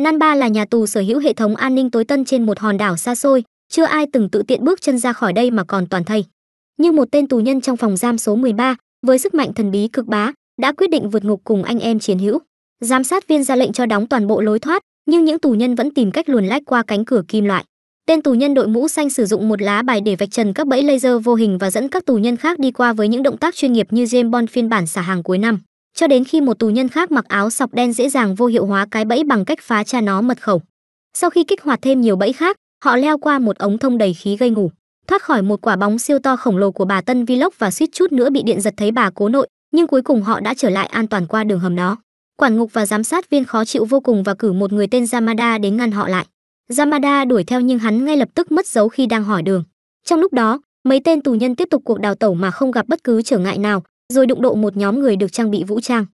Nanba là nhà tù sở hữu hệ thống an ninh tối tân trên một hòn đảo xa xôi, chưa ai từng tự tiện bước chân ra khỏi đây mà còn toàn thây. Như một tên tù nhân trong phòng giam số 13, với sức mạnh thần bí cực bá, đã quyết định vượt ngục cùng anh em chiến hữu. Giám sát viên ra lệnh cho đóng toàn bộ lối thoát, nhưng những tù nhân vẫn tìm cách luồn lách qua cánh cửa kim loại. Tên tù nhân đội mũ xanh sử dụng một lá bài để vạch trần các bẫy laser vô hình và dẫn các tù nhân khác đi qua với những động tác chuyên nghiệp như James Bond phiên bản xả hàng cuối năm cho đến khi một tù nhân khác mặc áo sọc đen dễ dàng vô hiệu hóa cái bẫy bằng cách phá cha nó mật khẩu. Sau khi kích hoạt thêm nhiều bẫy khác, họ leo qua một ống thông đầy khí gây ngủ, thoát khỏi một quả bóng siêu to khổng lồ của bà Tân Vlog và suýt chút nữa bị điện giật thấy bà cố nội, nhưng cuối cùng họ đã trở lại an toàn qua đường hầm nó. Quản ngục và giám sát viên khó chịu vô cùng và cử một người tên Yamada đến ngăn họ lại. Yamada đuổi theo nhưng hắn ngay lập tức mất dấu khi đang hỏi đường. Trong lúc đó, mấy tên tù nhân tiếp tục cuộc đào tẩu mà không gặp bất cứ trở ngại nào, rồi đụng độ một nhóm người được trang bị vũ trang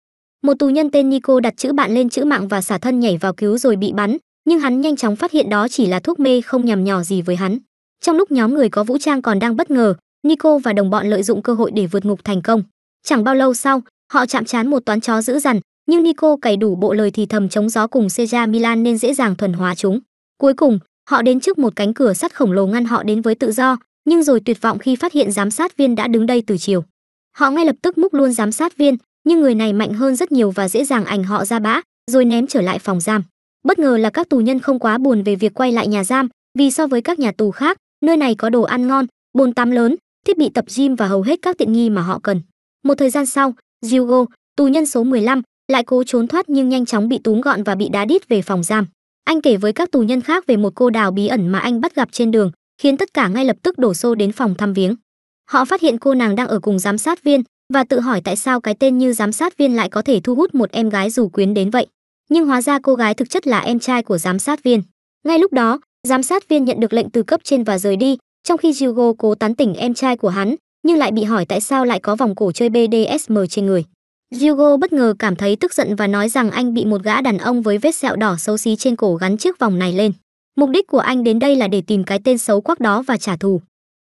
một tù nhân tên nico đặt chữ bạn lên chữ mạng và xả thân nhảy vào cứu rồi bị bắn nhưng hắn nhanh chóng phát hiện đó chỉ là thuốc mê không nhằm nhỏ gì với hắn trong lúc nhóm người có vũ trang còn đang bất ngờ nico và đồng bọn lợi dụng cơ hội để vượt ngục thành công chẳng bao lâu sau họ chạm trán một toán chó dữ dằn nhưng nico cày đủ bộ lời thì thầm chống gió cùng seja milan nên dễ dàng thuần hóa chúng cuối cùng họ đến trước một cánh cửa sắt khổng lồ ngăn họ đến với tự do nhưng rồi tuyệt vọng khi phát hiện giám sát viên đã đứng đây từ chiều họ ngay lập tức múc luôn giám sát viên nhưng người này mạnh hơn rất nhiều và dễ dàng ảnh họ ra bã rồi ném trở lại phòng giam bất ngờ là các tù nhân không quá buồn về việc quay lại nhà giam vì so với các nhà tù khác nơi này có đồ ăn ngon bồn tắm lớn thiết bị tập gym và hầu hết các tiện nghi mà họ cần một thời gian sau Hugo, tù nhân số 15, lại cố trốn thoát nhưng nhanh chóng bị túm gọn và bị đá đít về phòng giam anh kể với các tù nhân khác về một cô đào bí ẩn mà anh bắt gặp trên đường khiến tất cả ngay lập tức đổ xô đến phòng thăm viếng Họ phát hiện cô nàng đang ở cùng giám sát viên và tự hỏi tại sao cái tên như giám sát viên lại có thể thu hút một em gái rủ quyến đến vậy. Nhưng hóa ra cô gái thực chất là em trai của giám sát viên. Ngay lúc đó, giám sát viên nhận được lệnh từ cấp trên và rời đi, trong khi Jugo cố tán tỉnh em trai của hắn, nhưng lại bị hỏi tại sao lại có vòng cổ chơi BDSM trên người. Jugo bất ngờ cảm thấy tức giận và nói rằng anh bị một gã đàn ông với vết sẹo đỏ xấu xí trên cổ gắn chiếc vòng này lên. Mục đích của anh đến đây là để tìm cái tên xấu quắc đó và trả thù.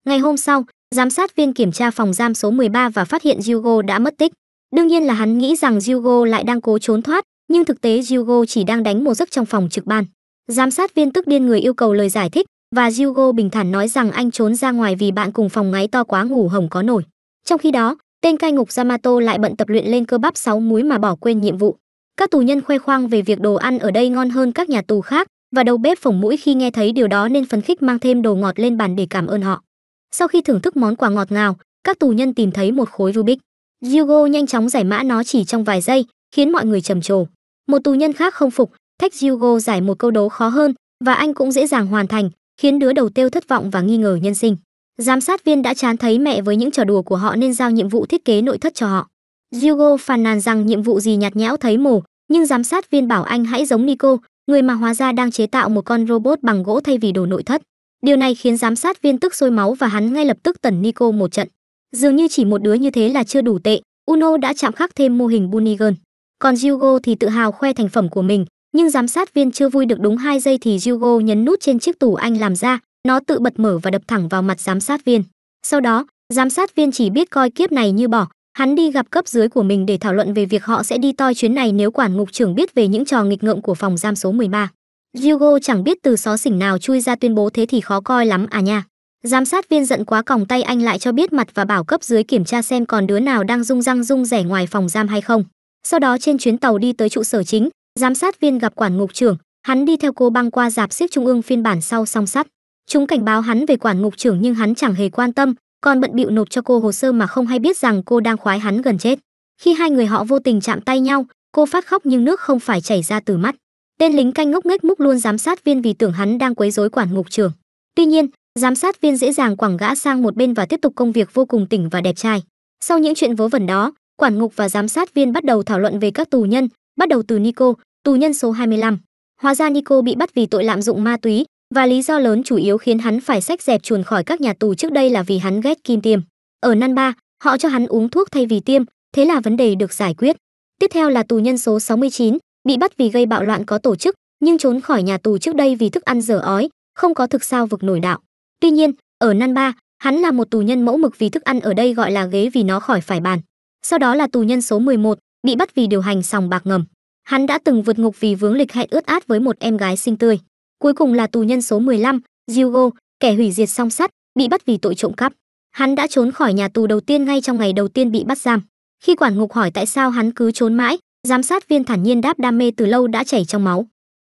Ngày hôm sau, Giám sát viên kiểm tra phòng giam số 13 và phát hiện Hugo đã mất tích. Đương nhiên là hắn nghĩ rằng Hugo lại đang cố trốn thoát, nhưng thực tế Hugo chỉ đang đánh một giấc trong phòng trực ban. Giám sát viên tức điên người yêu cầu lời giải thích và Hugo bình thản nói rằng anh trốn ra ngoài vì bạn cùng phòng ngáy to quá ngủ hồng có nổi. Trong khi đó, tên cai ngục Yamato lại bận tập luyện lên cơ bắp sáu múi mà bỏ quên nhiệm vụ. Các tù nhân khoe khoang về việc đồ ăn ở đây ngon hơn các nhà tù khác và đầu bếp phồng mũi khi nghe thấy điều đó nên phấn khích mang thêm đồ ngọt lên bàn để cảm ơn họ. Sau khi thưởng thức món quà ngọt ngào, các tù nhân tìm thấy một khối Rubik. Hugo nhanh chóng giải mã nó chỉ trong vài giây, khiến mọi người trầm trồ. Một tù nhân khác không phục, thách Hugo giải một câu đố khó hơn và anh cũng dễ dàng hoàn thành, khiến đứa đầu tiêu thất vọng và nghi ngờ nhân sinh. Giám sát viên đã chán thấy mẹ với những trò đùa của họ nên giao nhiệm vụ thiết kế nội thất cho họ. Hugo phàn nàn rằng nhiệm vụ gì nhạt nhẽo thấy mồ, nhưng giám sát viên bảo anh hãy giống Nico, người mà hóa ra đang chế tạo một con robot bằng gỗ thay vì đồ nội thất. Điều này khiến giám sát viên tức sôi máu và hắn ngay lập tức tẩn Nico một trận. Dường như chỉ một đứa như thế là chưa đủ tệ, Uno đã chạm khắc thêm mô hình Bunigan. Còn Jugo thì tự hào khoe thành phẩm của mình, nhưng giám sát viên chưa vui được đúng 2 giây thì Jugo nhấn nút trên chiếc tủ anh làm ra, nó tự bật mở và đập thẳng vào mặt giám sát viên. Sau đó, giám sát viên chỉ biết coi kiếp này như bỏ, hắn đi gặp cấp dưới của mình để thảo luận về việc họ sẽ đi toi chuyến này nếu quản ngục trưởng biết về những trò nghịch ngợm của phòng giam số 13. Hugo chẳng biết từ xó xỉnh nào chui ra tuyên bố thế thì khó coi lắm à nha. Giám sát viên giận quá còng tay anh lại cho biết mặt và bảo cấp dưới kiểm tra xem còn đứa nào đang rung răng rung rẻ ngoài phòng giam hay không. Sau đó trên chuyến tàu đi tới trụ sở chính, giám sát viên gặp quản ngục trưởng, hắn đi theo cô băng qua dạp xiếc trung ương phiên bản sau song sắt. Chúng cảnh báo hắn về quản ngục trưởng nhưng hắn chẳng hề quan tâm, còn bận bịu nộp cho cô hồ sơ mà không hay biết rằng cô đang khoái hắn gần chết. Khi hai người họ vô tình chạm tay nhau, cô phát khóc nhưng nước không phải chảy ra từ mắt tên lính canh ngốc nghếch múc luôn giám sát viên vì tưởng hắn đang quấy rối quản ngục trưởng tuy nhiên giám sát viên dễ dàng quẳng gã sang một bên và tiếp tục công việc vô cùng tỉnh và đẹp trai sau những chuyện vớ vẩn đó quản ngục và giám sát viên bắt đầu thảo luận về các tù nhân bắt đầu từ nico tù nhân số 25. hóa ra nico bị bắt vì tội lạm dụng ma túy và lý do lớn chủ yếu khiến hắn phải sách dẹp chuồn khỏi các nhà tù trước đây là vì hắn ghét kim tiêm ở nan ba họ cho hắn uống thuốc thay vì tiêm thế là vấn đề được giải quyết tiếp theo là tù nhân số 69, bị bắt vì gây bạo loạn có tổ chức nhưng trốn khỏi nhà tù trước đây vì thức ăn dở ói không có thực sao vực nổi đạo tuy nhiên ở nan ba hắn là một tù nhân mẫu mực vì thức ăn ở đây gọi là ghế vì nó khỏi phải bàn sau đó là tù nhân số 11, bị bắt vì điều hành sòng bạc ngầm hắn đã từng vượt ngục vì vướng lịch hẹn ướt át với một em gái xinh tươi cuối cùng là tù nhân số 15, Hugo, kẻ hủy diệt song sắt bị bắt vì tội trộm cắp hắn đã trốn khỏi nhà tù đầu tiên ngay trong ngày đầu tiên bị bắt giam khi quản ngục hỏi tại sao hắn cứ trốn mãi Giám sát viên thản nhiên đáp đam mê từ lâu đã chảy trong máu.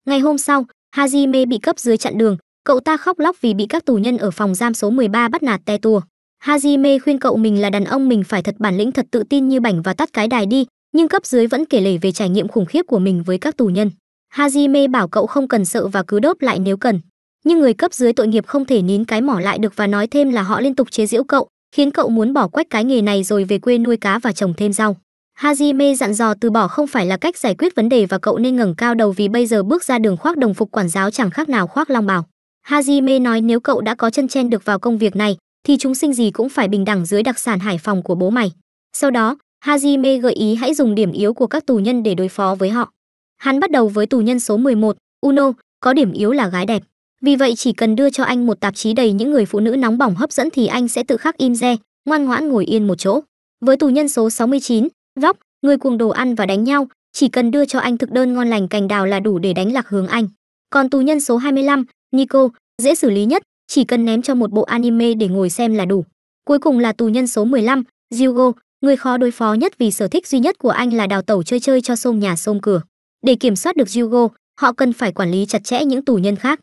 Ngày hôm sau, Hajime bị cấp dưới chặn đường, cậu ta khóc lóc vì bị các tù nhân ở phòng giam số 13 bắt nạt te tua. Hajime khuyên cậu mình là đàn ông mình phải thật bản lĩnh thật tự tin như bảnh và tắt cái đài đi, nhưng cấp dưới vẫn kể lể về trải nghiệm khủng khiếp của mình với các tù nhân. Hajime bảo cậu không cần sợ và cứ đớp lại nếu cần. Nhưng người cấp dưới tội nghiệp không thể nín cái mỏ lại được và nói thêm là họ liên tục chế giễu cậu, khiến cậu muốn bỏ quách cái nghề này rồi về quê nuôi cá và trồng thêm rau. Hajime dặn dò từ bỏ không phải là cách giải quyết vấn đề và cậu nên ngẩng cao đầu vì bây giờ bước ra đường khoác đồng phục quản giáo chẳng khác nào khoác long bào. Hajime nói nếu cậu đã có chân chen được vào công việc này, thì chúng sinh gì cũng phải bình đẳng dưới đặc sản Hải Phòng của bố mày. Sau đó, Hajime gợi ý hãy dùng điểm yếu của các tù nhân để đối phó với họ. Hắn bắt đầu với tù nhân số 11, Uno, có điểm yếu là gái đẹp. Vì vậy chỉ cần đưa cho anh một tạp chí đầy những người phụ nữ nóng bỏng hấp dẫn thì anh sẽ tự khắc im re, ngoan ngoãn ngồi yên một chỗ. Với tù nhân số 69, dóc người cuồng đồ ăn và đánh nhau chỉ cần đưa cho anh thực đơn ngon lành cành đào là đủ để đánh lạc hướng anh còn tù nhân số 25, nico dễ xử lý nhất chỉ cần ném cho một bộ anime để ngồi xem là đủ cuối cùng là tù nhân số 15, Jugo, người khó đối phó nhất vì sở thích duy nhất của anh là đào tẩu chơi chơi cho xôm nhà xôm cửa để kiểm soát được Jugo, họ cần phải quản lý chặt chẽ những tù nhân khác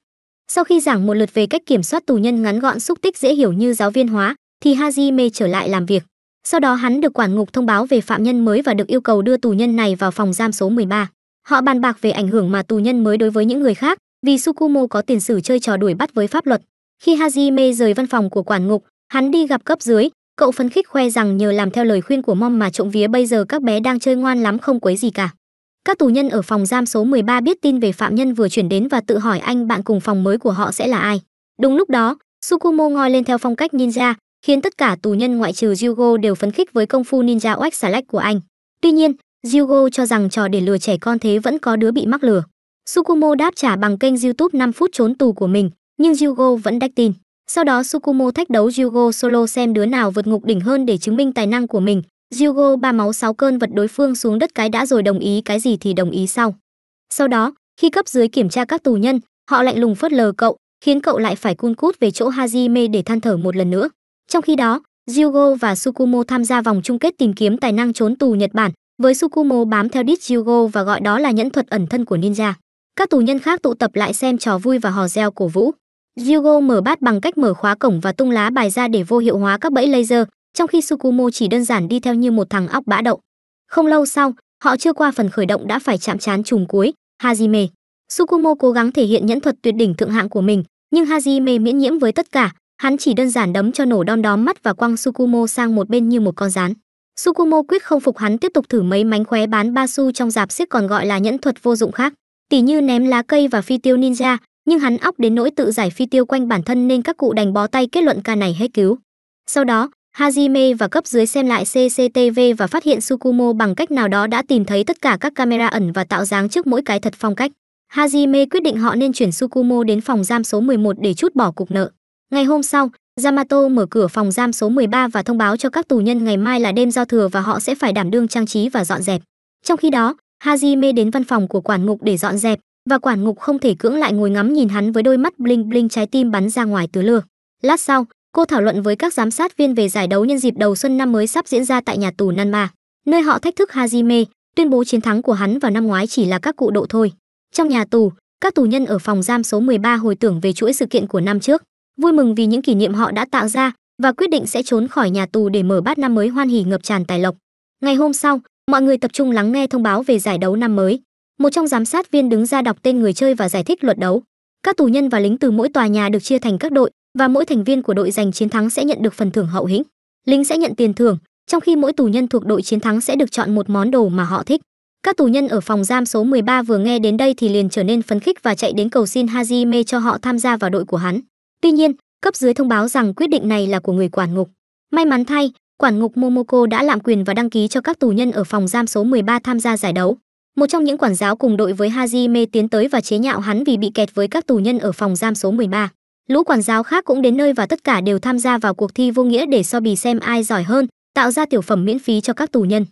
sau khi giảng một lượt về cách kiểm soát tù nhân ngắn gọn xúc tích dễ hiểu như giáo viên hóa, thì Hajime trở lại làm việc. Sau đó hắn được quản ngục thông báo về phạm nhân mới và được yêu cầu đưa tù nhân này vào phòng giam số 13. Họ bàn bạc về ảnh hưởng mà tù nhân mới đối với những người khác, vì Sukumo có tiền sử chơi trò đuổi bắt với pháp luật. Khi Hajime rời văn phòng của quản ngục, hắn đi gặp cấp dưới, cậu phấn khích khoe rằng nhờ làm theo lời khuyên của mom mà trộm vía bây giờ các bé đang chơi ngoan lắm không quấy gì cả. Các tù nhân ở phòng giam số 13 biết tin về phạm nhân vừa chuyển đến và tự hỏi anh bạn cùng phòng mới của họ sẽ là ai. Đúng lúc đó, Sukumo ngoi lên theo phong cách ninja, khiến tất cả tù nhân ngoại trừ Jugo đều phấn khích với công phu ninja oách xà lách của anh. Tuy nhiên, Jugo cho rằng trò để lừa trẻ con thế vẫn có đứa bị mắc lừa. Sukumo đáp trả bằng kênh YouTube 5 phút trốn tù của mình, nhưng Jugo vẫn đách tin. Sau đó Sukumo thách đấu Jugo solo xem đứa nào vượt ngục đỉnh hơn để chứng minh tài năng của mình. Jugo ba máu sáu cơn vật đối phương xuống đất cái đã rồi đồng ý cái gì thì đồng ý sau. Sau đó, khi cấp dưới kiểm tra các tù nhân, họ lạnh lùng phớt lờ cậu, khiến cậu lại phải cun cút về chỗ Hajime để than thở một lần nữa. Trong khi đó, Jugo và Sukumo tham gia vòng chung kết tìm kiếm tài năng trốn tù Nhật Bản, với Sukumo bám theo đít Jugo và gọi đó là nhẫn thuật ẩn thân của ninja. Các tù nhân khác tụ tập lại xem trò vui và hò reo cổ vũ. Jugo mở bát bằng cách mở khóa cổng và tung lá bài ra để vô hiệu hóa các bẫy laser, trong khi Sukumo chỉ đơn giản đi theo như một thằng óc bã đậu. Không lâu sau, họ chưa qua phần khởi động đã phải chạm trán trùng cuối, Hajime. Sukumo cố gắng thể hiện nhẫn thuật tuyệt đỉnh thượng hạng của mình, nhưng Hajime miễn nhiễm với tất cả, Hắn chỉ đơn giản đấm cho nổ đom đóm mắt và quăng Sukumo sang một bên như một con rán. Sukumo quyết không phục hắn tiếp tục thử mấy mánh khóe bán ba su trong dạp xiếc còn gọi là nhẫn thuật vô dụng khác, tỉ như ném lá cây và phi tiêu ninja, nhưng hắn óc đến nỗi tự giải phi tiêu quanh bản thân nên các cụ đành bó tay kết luận ca này hết cứu. Sau đó, Hajime và cấp dưới xem lại CCTV và phát hiện Sukumo bằng cách nào đó đã tìm thấy tất cả các camera ẩn và tạo dáng trước mỗi cái thật phong cách. Hajime quyết định họ nên chuyển Sukumo đến phòng giam số 11 để chút bỏ cục nợ. Ngày hôm sau, Yamato mở cửa phòng giam số 13 và thông báo cho các tù nhân ngày mai là đêm giao thừa và họ sẽ phải đảm đương trang trí và dọn dẹp. Trong khi đó, Hajime đến văn phòng của quản ngục để dọn dẹp và quản ngục không thể cưỡng lại ngồi ngắm nhìn hắn với đôi mắt bling bling trái tim bắn ra ngoài tứ lừa. Lát sau, cô thảo luận với các giám sát viên về giải đấu nhân dịp đầu xuân năm mới sắp diễn ra tại nhà tù Nanma, nơi họ thách thức Hajime, tuyên bố chiến thắng của hắn vào năm ngoái chỉ là các cụ độ thôi. Trong nhà tù, các tù nhân ở phòng giam số 13 hồi tưởng về chuỗi sự kiện của năm trước vui mừng vì những kỷ niệm họ đã tạo ra và quyết định sẽ trốn khỏi nhà tù để mở bát năm mới hoan hỉ ngập tràn tài lộc. Ngày hôm sau, mọi người tập trung lắng nghe thông báo về giải đấu năm mới. Một trong giám sát viên đứng ra đọc tên người chơi và giải thích luật đấu. Các tù nhân và lính từ mỗi tòa nhà được chia thành các đội và mỗi thành viên của đội giành chiến thắng sẽ nhận được phần thưởng hậu hĩnh. Lính sẽ nhận tiền thưởng, trong khi mỗi tù nhân thuộc đội chiến thắng sẽ được chọn một món đồ mà họ thích. Các tù nhân ở phòng giam số 13 vừa nghe đến đây thì liền trở nên phấn khích và chạy đến cầu xin Hajime cho họ tham gia vào đội của hắn. Tuy nhiên, cấp dưới thông báo rằng quyết định này là của người quản ngục. May mắn thay, quản ngục Momoko đã lạm quyền và đăng ký cho các tù nhân ở phòng giam số 13 tham gia giải đấu. Một trong những quản giáo cùng đội với Hajime tiến tới và chế nhạo hắn vì bị kẹt với các tù nhân ở phòng giam số 13. Lũ quản giáo khác cũng đến nơi và tất cả đều tham gia vào cuộc thi vô nghĩa để so bì xem ai giỏi hơn, tạo ra tiểu phẩm miễn phí cho các tù nhân.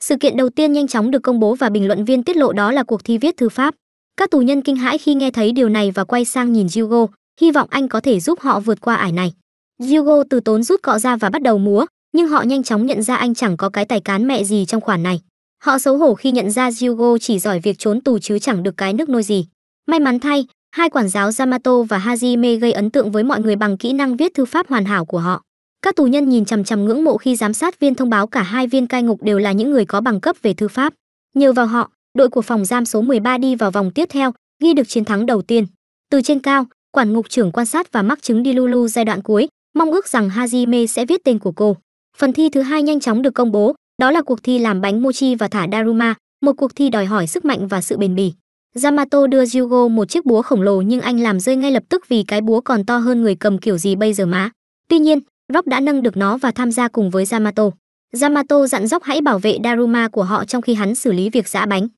Sự kiện đầu tiên nhanh chóng được công bố và bình luận viên tiết lộ đó là cuộc thi viết thư pháp. Các tù nhân kinh hãi khi nghe thấy điều này và quay sang nhìn Jugo, hy vọng anh có thể giúp họ vượt qua ải này. Hugo từ tốn rút cọ ra và bắt đầu múa, nhưng họ nhanh chóng nhận ra anh chẳng có cái tài cán mẹ gì trong khoản này. Họ xấu hổ khi nhận ra Hugo chỉ giỏi việc trốn tù chứ chẳng được cái nước nôi gì. May mắn thay, hai quản giáo Yamato và Hajime gây ấn tượng với mọi người bằng kỹ năng viết thư pháp hoàn hảo của họ. Các tù nhân nhìn chằm chằm ngưỡng mộ khi giám sát viên thông báo cả hai viên cai ngục đều là những người có bằng cấp về thư pháp. Nhờ vào họ, đội của phòng giam số 13 đi vào vòng tiếp theo, ghi được chiến thắng đầu tiên. Từ trên cao, quản ngục trưởng quan sát và mắc chứng đi Lulu giai đoạn cuối, mong ước rằng Hajime sẽ viết tên của cô. Phần thi thứ hai nhanh chóng được công bố, đó là cuộc thi làm bánh mochi và thả Daruma, một cuộc thi đòi hỏi sức mạnh và sự bền bỉ. Yamato đưa Yugo một chiếc búa khổng lồ nhưng anh làm rơi ngay lập tức vì cái búa còn to hơn người cầm kiểu gì bây giờ má. Tuy nhiên, Rock đã nâng được nó và tham gia cùng với Yamato. Yamato dặn Rock hãy bảo vệ Daruma của họ trong khi hắn xử lý việc giã bánh.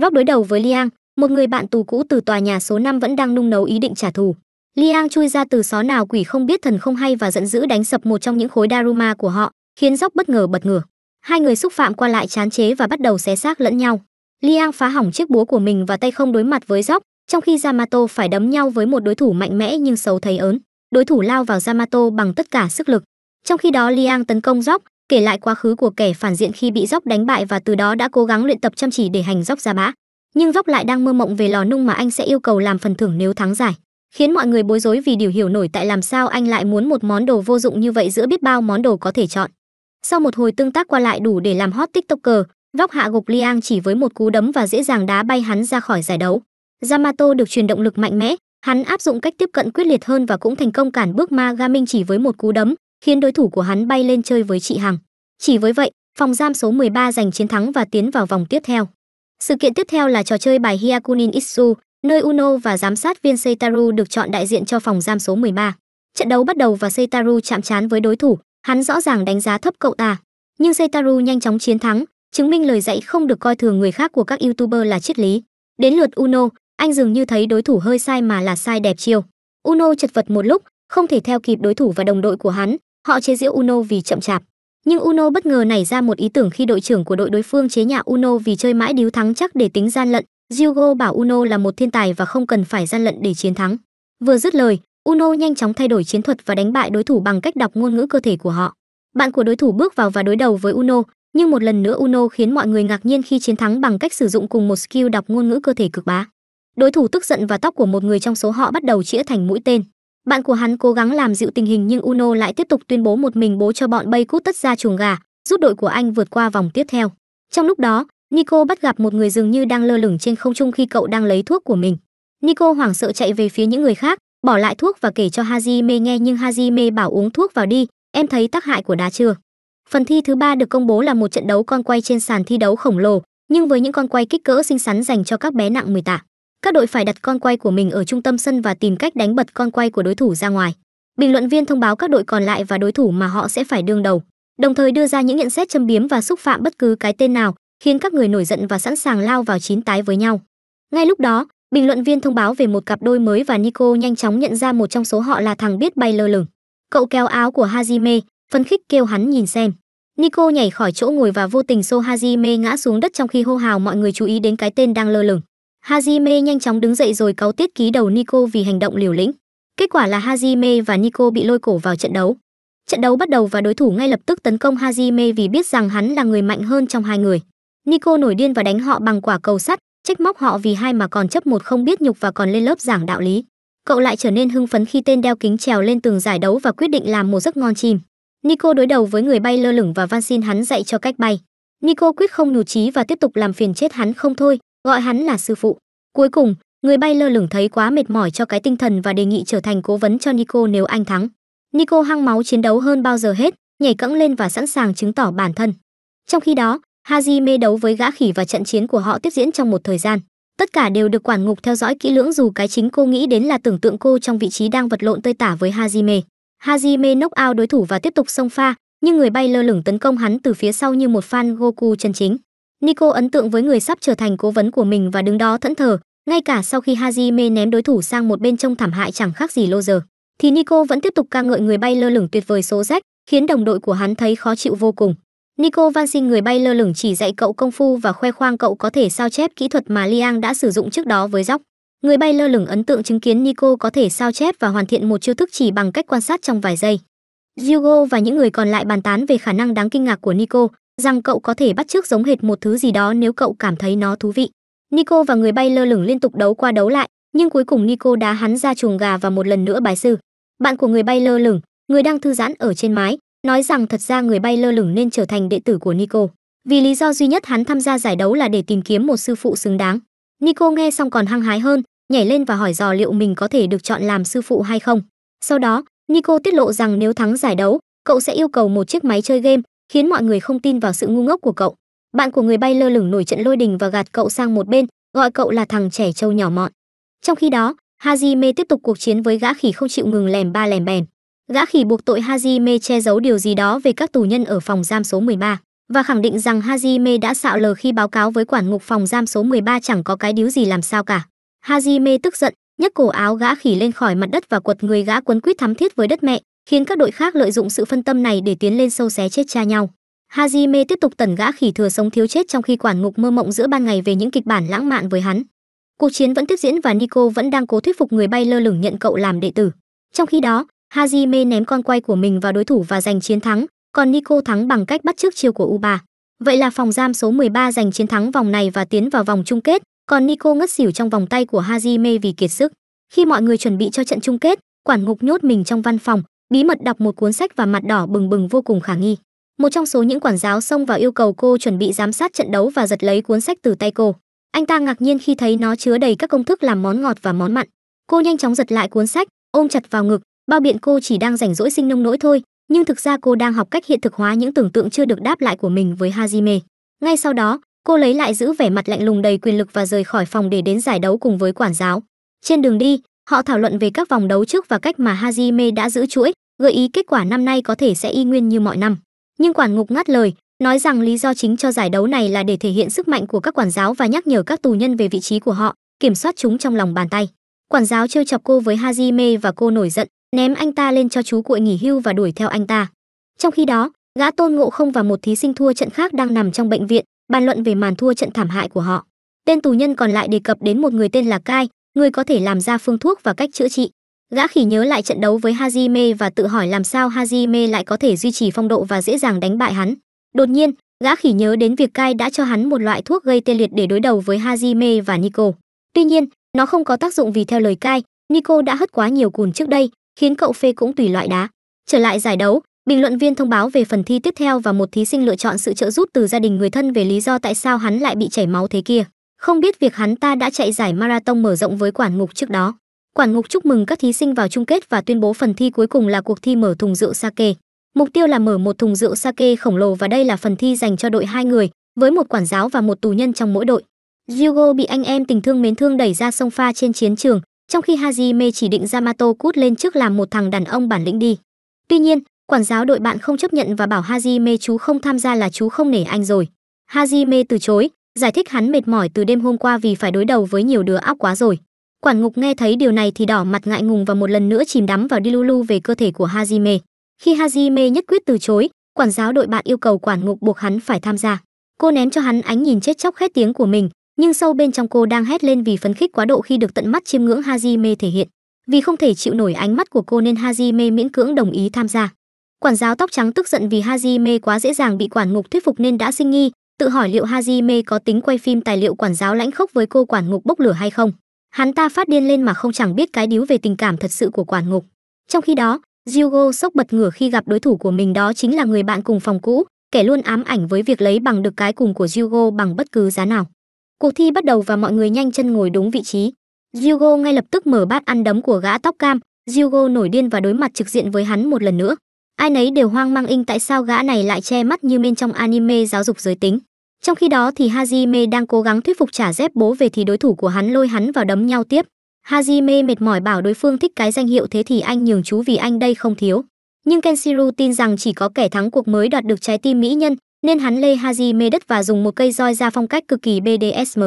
Rock đối đầu với Liang, một người bạn tù cũ từ tòa nhà số 5 vẫn đang nung nấu ý định trả thù liang chui ra từ xó nào quỷ không biết thần không hay và giận dữ đánh sập một trong những khối daruma của họ khiến dốc bất ngờ bật ngửa hai người xúc phạm qua lại chán chế và bắt đầu xé xác lẫn nhau liang phá hỏng chiếc búa của mình và tay không đối mặt với dốc trong khi yamato phải đấm nhau với một đối thủ mạnh mẽ nhưng xấu thấy ớn đối thủ lao vào yamato bằng tất cả sức lực trong khi đó liang tấn công dốc kể lại quá khứ của kẻ phản diện khi bị dốc đánh bại và từ đó đã cố gắng luyện tập chăm chỉ để hành dốc ra bã nhưng vóc lại đang mơ mộng về lò nung mà anh sẽ yêu cầu làm phần thưởng nếu thắng giải khiến mọi người bối rối vì điều hiểu nổi tại làm sao anh lại muốn một món đồ vô dụng như vậy giữa biết bao món đồ có thể chọn sau một hồi tương tác qua lại đủ để làm hot tiktoker vóc hạ gục liang chỉ với một cú đấm và dễ dàng đá bay hắn ra khỏi giải đấu yamato được truyền động lực mạnh mẽ hắn áp dụng cách tiếp cận quyết liệt hơn và cũng thành công cản bước ma ga minh chỉ với một cú đấm khiến đối thủ của hắn bay lên chơi với chị hằng chỉ với vậy phòng giam số 13 giành chiến thắng và tiến vào vòng tiếp theo sự kiện tiếp theo là trò chơi bài Hyakunin Itsu, nơi Uno và giám sát viên Seitaru được chọn đại diện cho phòng giam số 13. Trận đấu bắt đầu và Seitaru chạm trán với đối thủ, hắn rõ ràng đánh giá thấp cậu ta. Nhưng Seitaru nhanh chóng chiến thắng, chứng minh lời dạy không được coi thường người khác của các YouTuber là triết lý. Đến lượt Uno, anh dường như thấy đối thủ hơi sai mà là sai đẹp chiêu. Uno chật vật một lúc, không thể theo kịp đối thủ và đồng đội của hắn, họ chế giễu Uno vì chậm chạp. Nhưng Uno bất ngờ nảy ra một ý tưởng khi đội trưởng của đội đối phương chế nhạo Uno vì chơi mãi điếu thắng chắc để tính gian lận. Jugo bảo Uno là một thiên tài và không cần phải gian lận để chiến thắng. Vừa dứt lời, Uno nhanh chóng thay đổi chiến thuật và đánh bại đối thủ bằng cách đọc ngôn ngữ cơ thể của họ. Bạn của đối thủ bước vào và đối đầu với Uno, nhưng một lần nữa Uno khiến mọi người ngạc nhiên khi chiến thắng bằng cách sử dụng cùng một skill đọc ngôn ngữ cơ thể cực bá. Đối thủ tức giận và tóc của một người trong số họ bắt đầu chĩa thành mũi tên. Bạn của hắn cố gắng làm dịu tình hình nhưng Uno lại tiếp tục tuyên bố một mình bố cho bọn bay cút tất ra chuồng gà, giúp đội của anh vượt qua vòng tiếp theo. Trong lúc đó, Nico bắt gặp một người dường như đang lơ lửng trên không trung khi cậu đang lấy thuốc của mình. Nico hoảng sợ chạy về phía những người khác, bỏ lại thuốc và kể cho Hajime nghe nhưng Hajime bảo uống thuốc vào đi, em thấy tác hại của đá chưa? Phần thi thứ ba được công bố là một trận đấu con quay trên sàn thi đấu khổng lồ, nhưng với những con quay kích cỡ xinh xắn dành cho các bé nặng 10 tạ các đội phải đặt con quay của mình ở trung tâm sân và tìm cách đánh bật con quay của đối thủ ra ngoài. Bình luận viên thông báo các đội còn lại và đối thủ mà họ sẽ phải đương đầu, đồng thời đưa ra những nhận xét châm biếm và xúc phạm bất cứ cái tên nào, khiến các người nổi giận và sẵn sàng lao vào chín tái với nhau. Ngay lúc đó, bình luận viên thông báo về một cặp đôi mới và Nico nhanh chóng nhận ra một trong số họ là thằng biết bay lơ lửng. Cậu kéo áo của Hajime, phân khích kêu hắn nhìn xem. Nico nhảy khỏi chỗ ngồi và vô tình xô Hajime ngã xuống đất trong khi hô hào mọi người chú ý đến cái tên đang lơ lửng. Hajime nhanh chóng đứng dậy rồi cáu tiết ký đầu Nico vì hành động liều lĩnh. Kết quả là Hajime và Nico bị lôi cổ vào trận đấu. Trận đấu bắt đầu và đối thủ ngay lập tức tấn công Hajime vì biết rằng hắn là người mạnh hơn trong hai người. Nico nổi điên và đánh họ bằng quả cầu sắt, trách móc họ vì hai mà còn chấp một không biết nhục và còn lên lớp giảng đạo lý. Cậu lại trở nên hưng phấn khi tên đeo kính trèo lên tường giải đấu và quyết định làm một giấc ngon chim. Nico đối đầu với người bay lơ lửng và van xin hắn dạy cho cách bay. Nico quyết không nhủ trí và tiếp tục làm phiền chết hắn không thôi, gọi hắn là sư phụ cuối cùng người bay lơ lửng thấy quá mệt mỏi cho cái tinh thần và đề nghị trở thành cố vấn cho nico nếu anh thắng nico hăng máu chiến đấu hơn bao giờ hết nhảy cẫng lên và sẵn sàng chứng tỏ bản thân trong khi đó haji mê đấu với gã khỉ và trận chiến của họ tiếp diễn trong một thời gian tất cả đều được quản ngục theo dõi kỹ lưỡng dù cái chính cô nghĩ đến là tưởng tượng cô trong vị trí đang vật lộn tơi tả với hajime hajime knock out đối thủ và tiếp tục xông pha nhưng người bay lơ lửng tấn công hắn từ phía sau như một fan goku chân chính Nico ấn tượng với người sắp trở thành cố vấn của mình và đứng đó thẫn thờ, ngay cả sau khi Hajime ném đối thủ sang một bên trong thảm hại chẳng khác gì Loger, thì Nico vẫn tiếp tục ca ngợi người bay lơ lửng tuyệt vời số rách, khiến đồng đội của hắn thấy khó chịu vô cùng. Nico Van Xin người bay lơ lửng chỉ dạy cậu công phu và khoe khoang cậu có thể sao chép kỹ thuật mà Liang đã sử dụng trước đó với dốc. Người bay lơ lửng ấn tượng chứng kiến Nico có thể sao chép và hoàn thiện một chiêu thức chỉ bằng cách quan sát trong vài giây. Hugo và những người còn lại bàn tán về khả năng đáng kinh ngạc của Nico, rằng cậu có thể bắt chước giống hệt một thứ gì đó nếu cậu cảm thấy nó thú vị. Nico và người bay lơ lửng liên tục đấu qua đấu lại, nhưng cuối cùng Nico đá hắn ra chuồng gà và một lần nữa bài sư. Bạn của người bay lơ lửng, người đang thư giãn ở trên mái, nói rằng thật ra người bay lơ lửng nên trở thành đệ tử của Nico. Vì lý do duy nhất hắn tham gia giải đấu là để tìm kiếm một sư phụ xứng đáng. Nico nghe xong còn hăng hái hơn, nhảy lên và hỏi dò liệu mình có thể được chọn làm sư phụ hay không. Sau đó, Nico tiết lộ rằng nếu thắng giải đấu, cậu sẽ yêu cầu một chiếc máy chơi game, khiến mọi người không tin vào sự ngu ngốc của cậu bạn của người bay lơ lửng nổi trận lôi đình và gạt cậu sang một bên gọi cậu là thằng trẻ trâu nhỏ mọn trong khi đó hajime tiếp tục cuộc chiến với gã khỉ không chịu ngừng lèm ba lèm bèm gã khỉ buộc tội hajime che giấu điều gì đó về các tù nhân ở phòng giam số 13 và khẳng định rằng hajime đã xạo lờ khi báo cáo với quản ngục phòng giam số 13 chẳng có cái điếu gì làm sao cả hajime tức giận nhấc cổ áo gã khỉ lên khỏi mặt đất và quật người gã quấn quýt thắm thiết với đất mẹ khiến các đội khác lợi dụng sự phân tâm này để tiến lên sâu xé chết cha nhau. Hajime tiếp tục tẩn gã khỉ thừa sống thiếu chết trong khi quản ngục mơ mộng giữa ban ngày về những kịch bản lãng mạn với hắn. Cuộc chiến vẫn tiếp diễn và Nico vẫn đang cố thuyết phục người bay lơ lửng nhận cậu làm đệ tử. Trong khi đó, Hajime ném con quay của mình vào đối thủ và giành chiến thắng, còn Nico thắng bằng cách bắt chước chiêu của Uba. Vậy là phòng giam số 13 giành chiến thắng vòng này và tiến vào vòng chung kết, còn Nico ngất xỉu trong vòng tay của Hajime vì kiệt sức. Khi mọi người chuẩn bị cho trận chung kết, quản ngục nhốt mình trong văn phòng, bí mật đọc một cuốn sách và mặt đỏ bừng bừng vô cùng khả nghi một trong số những quản giáo xông vào yêu cầu cô chuẩn bị giám sát trận đấu và giật lấy cuốn sách từ tay cô anh ta ngạc nhiên khi thấy nó chứa đầy các công thức làm món ngọt và món mặn cô nhanh chóng giật lại cuốn sách ôm chặt vào ngực bao biện cô chỉ đang rảnh rỗi sinh nông nỗi thôi nhưng thực ra cô đang học cách hiện thực hóa những tưởng tượng chưa được đáp lại của mình với hajime ngay sau đó cô lấy lại giữ vẻ mặt lạnh lùng đầy quyền lực và rời khỏi phòng để đến giải đấu cùng với quản giáo trên đường đi họ thảo luận về các vòng đấu trước và cách mà hajime đã giữ chuỗi gợi ý kết quả năm nay có thể sẽ y nguyên như mọi năm. Nhưng quản ngục ngắt lời, nói rằng lý do chính cho giải đấu này là để thể hiện sức mạnh của các quản giáo và nhắc nhở các tù nhân về vị trí của họ, kiểm soát chúng trong lòng bàn tay. Quản giáo trêu chọc cô với Hajime và cô nổi giận, ném anh ta lên cho chú cuội nghỉ hưu và đuổi theo anh ta. Trong khi đó, gã Tôn Ngộ Không và một thí sinh thua trận khác đang nằm trong bệnh viện, bàn luận về màn thua trận thảm hại của họ. Tên tù nhân còn lại đề cập đến một người tên là Kai, người có thể làm ra phương thuốc và cách chữa trị. Gã khỉ nhớ lại trận đấu với Hajime và tự hỏi làm sao Hajime lại có thể duy trì phong độ và dễ dàng đánh bại hắn. Đột nhiên, gã khỉ nhớ đến việc Kai đã cho hắn một loại thuốc gây tê liệt để đối đầu với Hajime và Nico. Tuy nhiên, nó không có tác dụng vì theo lời Kai, Nico đã hất quá nhiều cùn trước đây, khiến cậu phê cũng tùy loại đá. Trở lại giải đấu, bình luận viên thông báo về phần thi tiếp theo và một thí sinh lựa chọn sự trợ giúp từ gia đình người thân về lý do tại sao hắn lại bị chảy máu thế kia. Không biết việc hắn ta đã chạy giải marathon mở rộng với quản ngục trước đó. Quản ngục chúc mừng các thí sinh vào chung kết và tuyên bố phần thi cuối cùng là cuộc thi mở thùng rượu sake. Mục tiêu là mở một thùng rượu sake khổng lồ và đây là phần thi dành cho đội hai người, với một quản giáo và một tù nhân trong mỗi đội. Yugo bị anh em tình thương mến thương đẩy ra sông pha trên chiến trường, trong khi Hajime chỉ định Yamato cút lên trước làm một thằng đàn ông bản lĩnh đi. Tuy nhiên, quản giáo đội bạn không chấp nhận và bảo Hajime chú không tham gia là chú không nể anh rồi. Hajime từ chối, giải thích hắn mệt mỏi từ đêm hôm qua vì phải đối đầu với nhiều đứa óc quá rồi. Quản ngục nghe thấy điều này thì đỏ mặt ngại ngùng và một lần nữa chìm đắm vào đi lu lu về cơ thể của Hajime. Khi Hajime nhất quyết từ chối, quản giáo đội bạn yêu cầu quản ngục buộc hắn phải tham gia. Cô ném cho hắn ánh nhìn chết chóc khét tiếng của mình, nhưng sâu bên trong cô đang hét lên vì phấn khích quá độ khi được tận mắt chiêm ngưỡng Hajime thể hiện. Vì không thể chịu nổi ánh mắt của cô nên Hajime miễn cưỡng đồng ý tham gia. Quản giáo tóc trắng tức giận vì Hajime quá dễ dàng bị quản ngục thuyết phục nên đã sinh nghi, tự hỏi liệu Hajime có tính quay phim tài liệu quản giáo lãnh khốc với cô quản ngục bốc lửa hay không. Hắn ta phát điên lên mà không chẳng biết cái điếu về tình cảm thật sự của quản ngục. Trong khi đó, Hugo sốc bật ngửa khi gặp đối thủ của mình đó chính là người bạn cùng phòng cũ, kẻ luôn ám ảnh với việc lấy bằng được cái cùng của Hugo bằng bất cứ giá nào. Cuộc thi bắt đầu và mọi người nhanh chân ngồi đúng vị trí. Hugo ngay lập tức mở bát ăn đấm của gã tóc cam, Hugo nổi điên và đối mặt trực diện với hắn một lần nữa. Ai nấy đều hoang mang in tại sao gã này lại che mắt như bên trong anime giáo dục giới tính. Trong khi đó thì Hajime đang cố gắng thuyết phục trả dép bố về thì đối thủ của hắn lôi hắn vào đấm nhau tiếp. Hajime mệt mỏi bảo đối phương thích cái danh hiệu thế thì anh nhường chú vì anh đây không thiếu. Nhưng Kenshiro tin rằng chỉ có kẻ thắng cuộc mới đoạt được trái tim mỹ nhân, nên hắn lê Hajime đất và dùng một cây roi ra phong cách cực kỳ BDSM.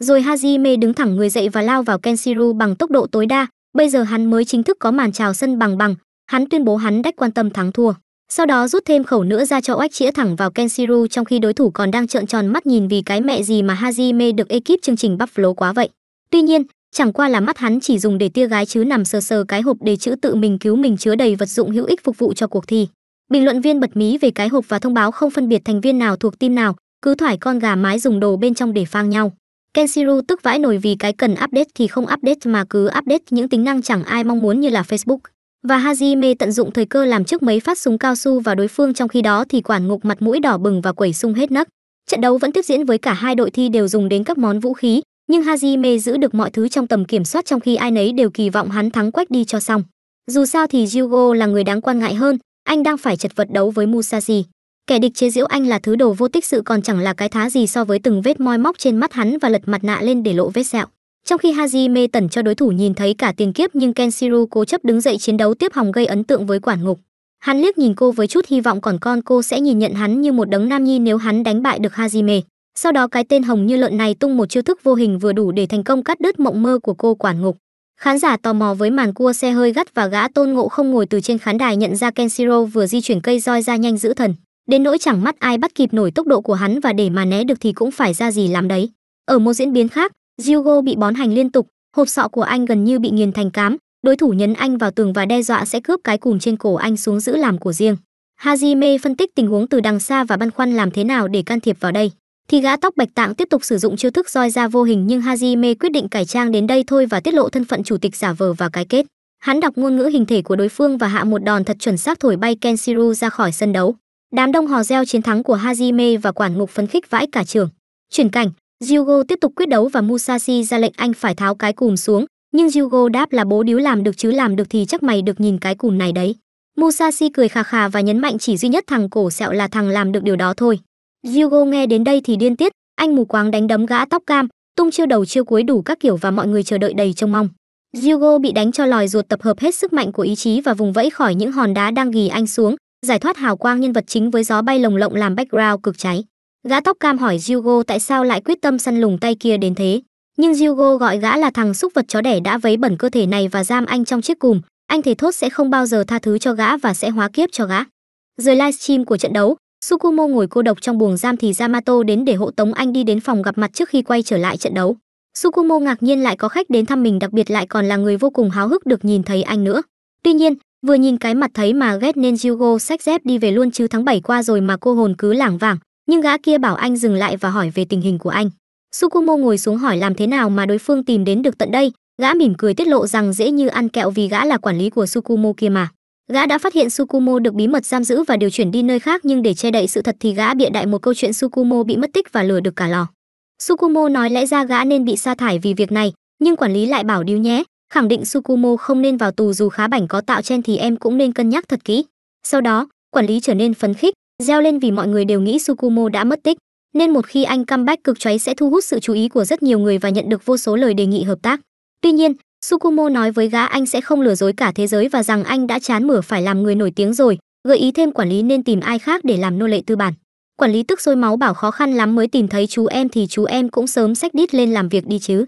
Rồi Hajime đứng thẳng người dậy và lao vào Kenshiro bằng tốc độ tối đa, bây giờ hắn mới chính thức có màn trào sân bằng bằng, hắn tuyên bố hắn đách quan tâm thắng thua sau đó rút thêm khẩu nữa ra cho oách chĩa thẳng vào Kenshiro trong khi đối thủ còn đang trợn tròn mắt nhìn vì cái mẹ gì mà Hajime được ekip chương trình lố quá vậy. Tuy nhiên, chẳng qua là mắt hắn chỉ dùng để tia gái chứ nằm sờ sờ cái hộp để chữ tự mình cứu mình chứa đầy vật dụng hữu ích phục vụ cho cuộc thi. Bình luận viên bật mí về cái hộp và thông báo không phân biệt thành viên nào thuộc team nào, cứ thoải con gà mái dùng đồ bên trong để phang nhau. Kenshiro tức vãi nổi vì cái cần update thì không update mà cứ update những tính năng chẳng ai mong muốn như là Facebook và Hajime tận dụng thời cơ làm trước mấy phát súng cao su vào đối phương trong khi đó thì quản ngục mặt mũi đỏ bừng và quẩy sung hết nấc. Trận đấu vẫn tiếp diễn với cả hai đội thi đều dùng đến các món vũ khí, nhưng Hajime giữ được mọi thứ trong tầm kiểm soát trong khi ai nấy đều kỳ vọng hắn thắng quách đi cho xong. Dù sao thì Jugo là người đáng quan ngại hơn, anh đang phải chật vật đấu với Musashi. Kẻ địch chế giễu anh là thứ đồ vô tích sự còn chẳng là cái thá gì so với từng vết moi móc trên mắt hắn và lật mặt nạ lên để lộ vết sẹo. Trong khi Haji mê tẩn cho đối thủ nhìn thấy cả tiền kiếp nhưng Kenshiro cố chấp đứng dậy chiến đấu tiếp hòng gây ấn tượng với quản ngục. Hắn liếc nhìn cô với chút hy vọng còn con cô sẽ nhìn nhận hắn như một đấng nam nhi nếu hắn đánh bại được Hajime. Sau đó cái tên hồng như lợn này tung một chiêu thức vô hình vừa đủ để thành công cắt đứt mộng mơ của cô quản ngục. Khán giả tò mò với màn cua xe hơi gắt và gã tôn ngộ không ngồi từ trên khán đài nhận ra Kenshiro vừa di chuyển cây roi ra nhanh giữ thần. Đến nỗi chẳng mắt ai bắt kịp nổi tốc độ của hắn và để mà né được thì cũng phải ra gì làm đấy. Ở một diễn biến khác, Hugo bị bón hành liên tục, hộp sọ của anh gần như bị nghiền thành cám, đối thủ nhấn anh vào tường và đe dọa sẽ cướp cái cùm trên cổ anh xuống giữ làm của riêng. Hajime phân tích tình huống từ đằng xa và băn khoăn làm thế nào để can thiệp vào đây. Thì gã tóc bạch tạng tiếp tục sử dụng chiêu thức roi ra vô hình nhưng Hajime quyết định cải trang đến đây thôi và tiết lộ thân phận chủ tịch giả vờ và cái kết. Hắn đọc ngôn ngữ hình thể của đối phương và hạ một đòn thật chuẩn xác thổi bay Kenshiro ra khỏi sân đấu. Đám đông hò reo chiến thắng của Hajime và quản ngục phấn khích vãi cả trường. Chuyển cảnh, Jugo tiếp tục quyết đấu và Musashi ra lệnh anh phải tháo cái cùm xuống, nhưng Jugo đáp là bố điếu làm được chứ làm được thì chắc mày được nhìn cái cùm này đấy. Musashi cười khà khà và nhấn mạnh chỉ duy nhất thằng cổ sẹo là thằng làm được điều đó thôi. Jugo nghe đến đây thì điên tiết, anh mù quáng đánh đấm gã tóc cam, tung chiêu đầu chiêu cuối đủ các kiểu và mọi người chờ đợi đầy trông mong. Jugo bị đánh cho lòi ruột tập hợp hết sức mạnh của ý chí và vùng vẫy khỏi những hòn đá đang gỉ anh xuống, giải thoát hào quang nhân vật chính với gió bay lồng lộng làm background cực cháy. Gã tóc cam hỏi Jugo tại sao lại quyết tâm săn lùng tay kia đến thế. Nhưng Jugo gọi gã là thằng xúc vật chó đẻ đã vấy bẩn cơ thể này và giam anh trong chiếc cùm. Anh thể thốt sẽ không bao giờ tha thứ cho gã và sẽ hóa kiếp cho gã. Rời livestream của trận đấu, Sukumo ngồi cô độc trong buồng giam thì Yamato đến để hộ tống anh đi đến phòng gặp mặt trước khi quay trở lại trận đấu. Sukumo ngạc nhiên lại có khách đến thăm mình đặc biệt lại còn là người vô cùng háo hức được nhìn thấy anh nữa. Tuy nhiên, vừa nhìn cái mặt thấy mà ghét nên Jugo xách dép đi về luôn chứ tháng 7 qua rồi mà cô hồn cứ lảng vảng, nhưng gã kia bảo anh dừng lại và hỏi về tình hình của anh sukumo ngồi xuống hỏi làm thế nào mà đối phương tìm đến được tận đây gã mỉm cười tiết lộ rằng dễ như ăn kẹo vì gã là quản lý của sukumo kia mà gã đã phát hiện sukumo được bí mật giam giữ và điều chuyển đi nơi khác nhưng để che đậy sự thật thì gã bịa đại một câu chuyện sukumo bị mất tích và lừa được cả lò sukumo nói lẽ ra gã nên bị sa thải vì việc này nhưng quản lý lại bảo điếu nhé khẳng định sukumo không nên vào tù dù khá bảnh có tạo chen thì em cũng nên cân nhắc thật kỹ sau đó quản lý trở nên phấn khích reo lên vì mọi người đều nghĩ Sukumo đã mất tích, nên một khi anh comeback cực cháy sẽ thu hút sự chú ý của rất nhiều người và nhận được vô số lời đề nghị hợp tác. Tuy nhiên, Sukumo nói với gã anh sẽ không lừa dối cả thế giới và rằng anh đã chán mửa phải làm người nổi tiếng rồi, gợi ý thêm quản lý nên tìm ai khác để làm nô lệ tư bản. Quản lý tức sôi máu bảo khó khăn lắm mới tìm thấy chú em thì chú em cũng sớm xách đít lên làm việc đi chứ.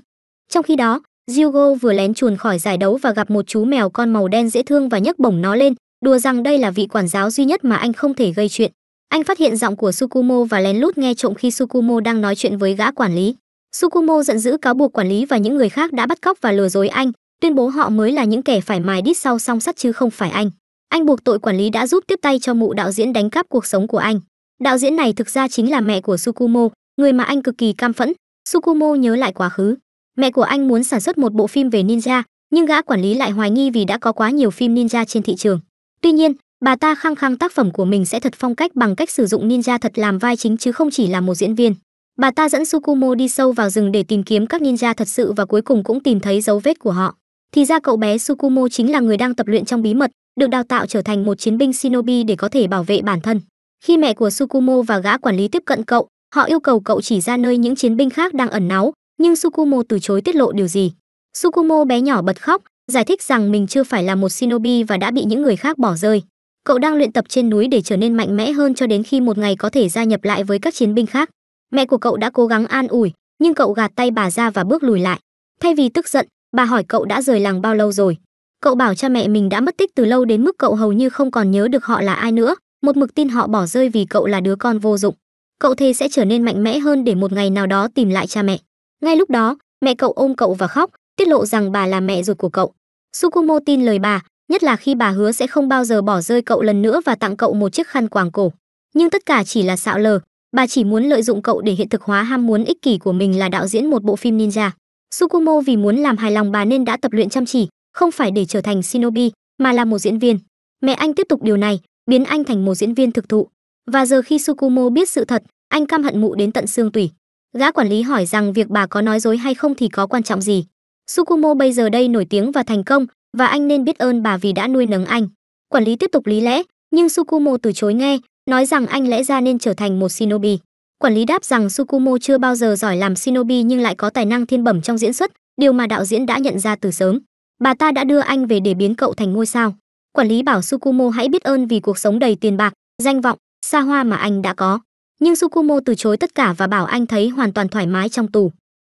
Trong khi đó, Hugo vừa lén chuồn khỏi giải đấu và gặp một chú mèo con màu đen dễ thương và nhấc bổng nó lên, đùa rằng đây là vị quản giáo duy nhất mà anh không thể gây chuyện. Anh phát hiện giọng của Sukumo và lén lút nghe trộm khi Sukumo đang nói chuyện với gã quản lý. Sukumo giận dữ cáo buộc quản lý và những người khác đã bắt cóc và lừa dối anh, tuyên bố họ mới là những kẻ phải mài đít sau song sắt chứ không phải anh. Anh buộc tội quản lý đã giúp tiếp tay cho mụ đạo diễn đánh cắp cuộc sống của anh. Đạo diễn này thực ra chính là mẹ của Sukumo, người mà anh cực kỳ cam phẫn. Sukumo nhớ lại quá khứ. Mẹ của anh muốn sản xuất một bộ phim về ninja, nhưng gã quản lý lại hoài nghi vì đã có quá nhiều phim ninja trên thị trường. Tuy nhiên, Bà ta khăng khăng tác phẩm của mình sẽ thật phong cách bằng cách sử dụng ninja thật làm vai chính chứ không chỉ là một diễn viên. Bà ta dẫn Sukumo đi sâu vào rừng để tìm kiếm các ninja thật sự và cuối cùng cũng tìm thấy dấu vết của họ. Thì ra cậu bé Sukumo chính là người đang tập luyện trong bí mật, được đào tạo trở thành một chiến binh shinobi để có thể bảo vệ bản thân. Khi mẹ của Sukumo và gã quản lý tiếp cận cậu, họ yêu cầu cậu chỉ ra nơi những chiến binh khác đang ẩn náu, nhưng Sukumo từ chối tiết lộ điều gì. Sukumo bé nhỏ bật khóc, giải thích rằng mình chưa phải là một shinobi và đã bị những người khác bỏ rơi. Cậu đang luyện tập trên núi để trở nên mạnh mẽ hơn cho đến khi một ngày có thể gia nhập lại với các chiến binh khác. Mẹ của cậu đã cố gắng an ủi, nhưng cậu gạt tay bà ra và bước lùi lại. Thay vì tức giận, bà hỏi cậu đã rời làng bao lâu rồi. Cậu bảo cha mẹ mình đã mất tích từ lâu đến mức cậu hầu như không còn nhớ được họ là ai nữa, một mực tin họ bỏ rơi vì cậu là đứa con vô dụng. Cậu thề sẽ trở nên mạnh mẽ hơn để một ngày nào đó tìm lại cha mẹ. Ngay lúc đó, mẹ cậu ôm cậu và khóc, tiết lộ rằng bà là mẹ ruột của cậu. Sukumo tin lời bà, nhất là khi bà hứa sẽ không bao giờ bỏ rơi cậu lần nữa và tặng cậu một chiếc khăn quàng cổ. Nhưng tất cả chỉ là xạo lờ, bà chỉ muốn lợi dụng cậu để hiện thực hóa ham muốn ích kỷ của mình là đạo diễn một bộ phim ninja. Sukumo vì muốn làm hài lòng bà nên đã tập luyện chăm chỉ, không phải để trở thành shinobi, mà là một diễn viên. Mẹ anh tiếp tục điều này, biến anh thành một diễn viên thực thụ. Và giờ khi Sukumo biết sự thật, anh căm hận mụ đến tận xương tủy. Gã quản lý hỏi rằng việc bà có nói dối hay không thì có quan trọng gì. Sukumo bây giờ đây nổi tiếng và thành công, và anh nên biết ơn bà vì đã nuôi nấng anh. Quản lý tiếp tục lý lẽ, nhưng Sukumo từ chối nghe, nói rằng anh lẽ ra nên trở thành một shinobi. Quản lý đáp rằng Sukumo chưa bao giờ giỏi làm shinobi nhưng lại có tài năng thiên bẩm trong diễn xuất, điều mà đạo diễn đã nhận ra từ sớm. Bà ta đã đưa anh về để biến cậu thành ngôi sao. Quản lý bảo Sukumo hãy biết ơn vì cuộc sống đầy tiền bạc, danh vọng, xa hoa mà anh đã có. Nhưng Sukumo từ chối tất cả và bảo anh thấy hoàn toàn thoải mái trong tù.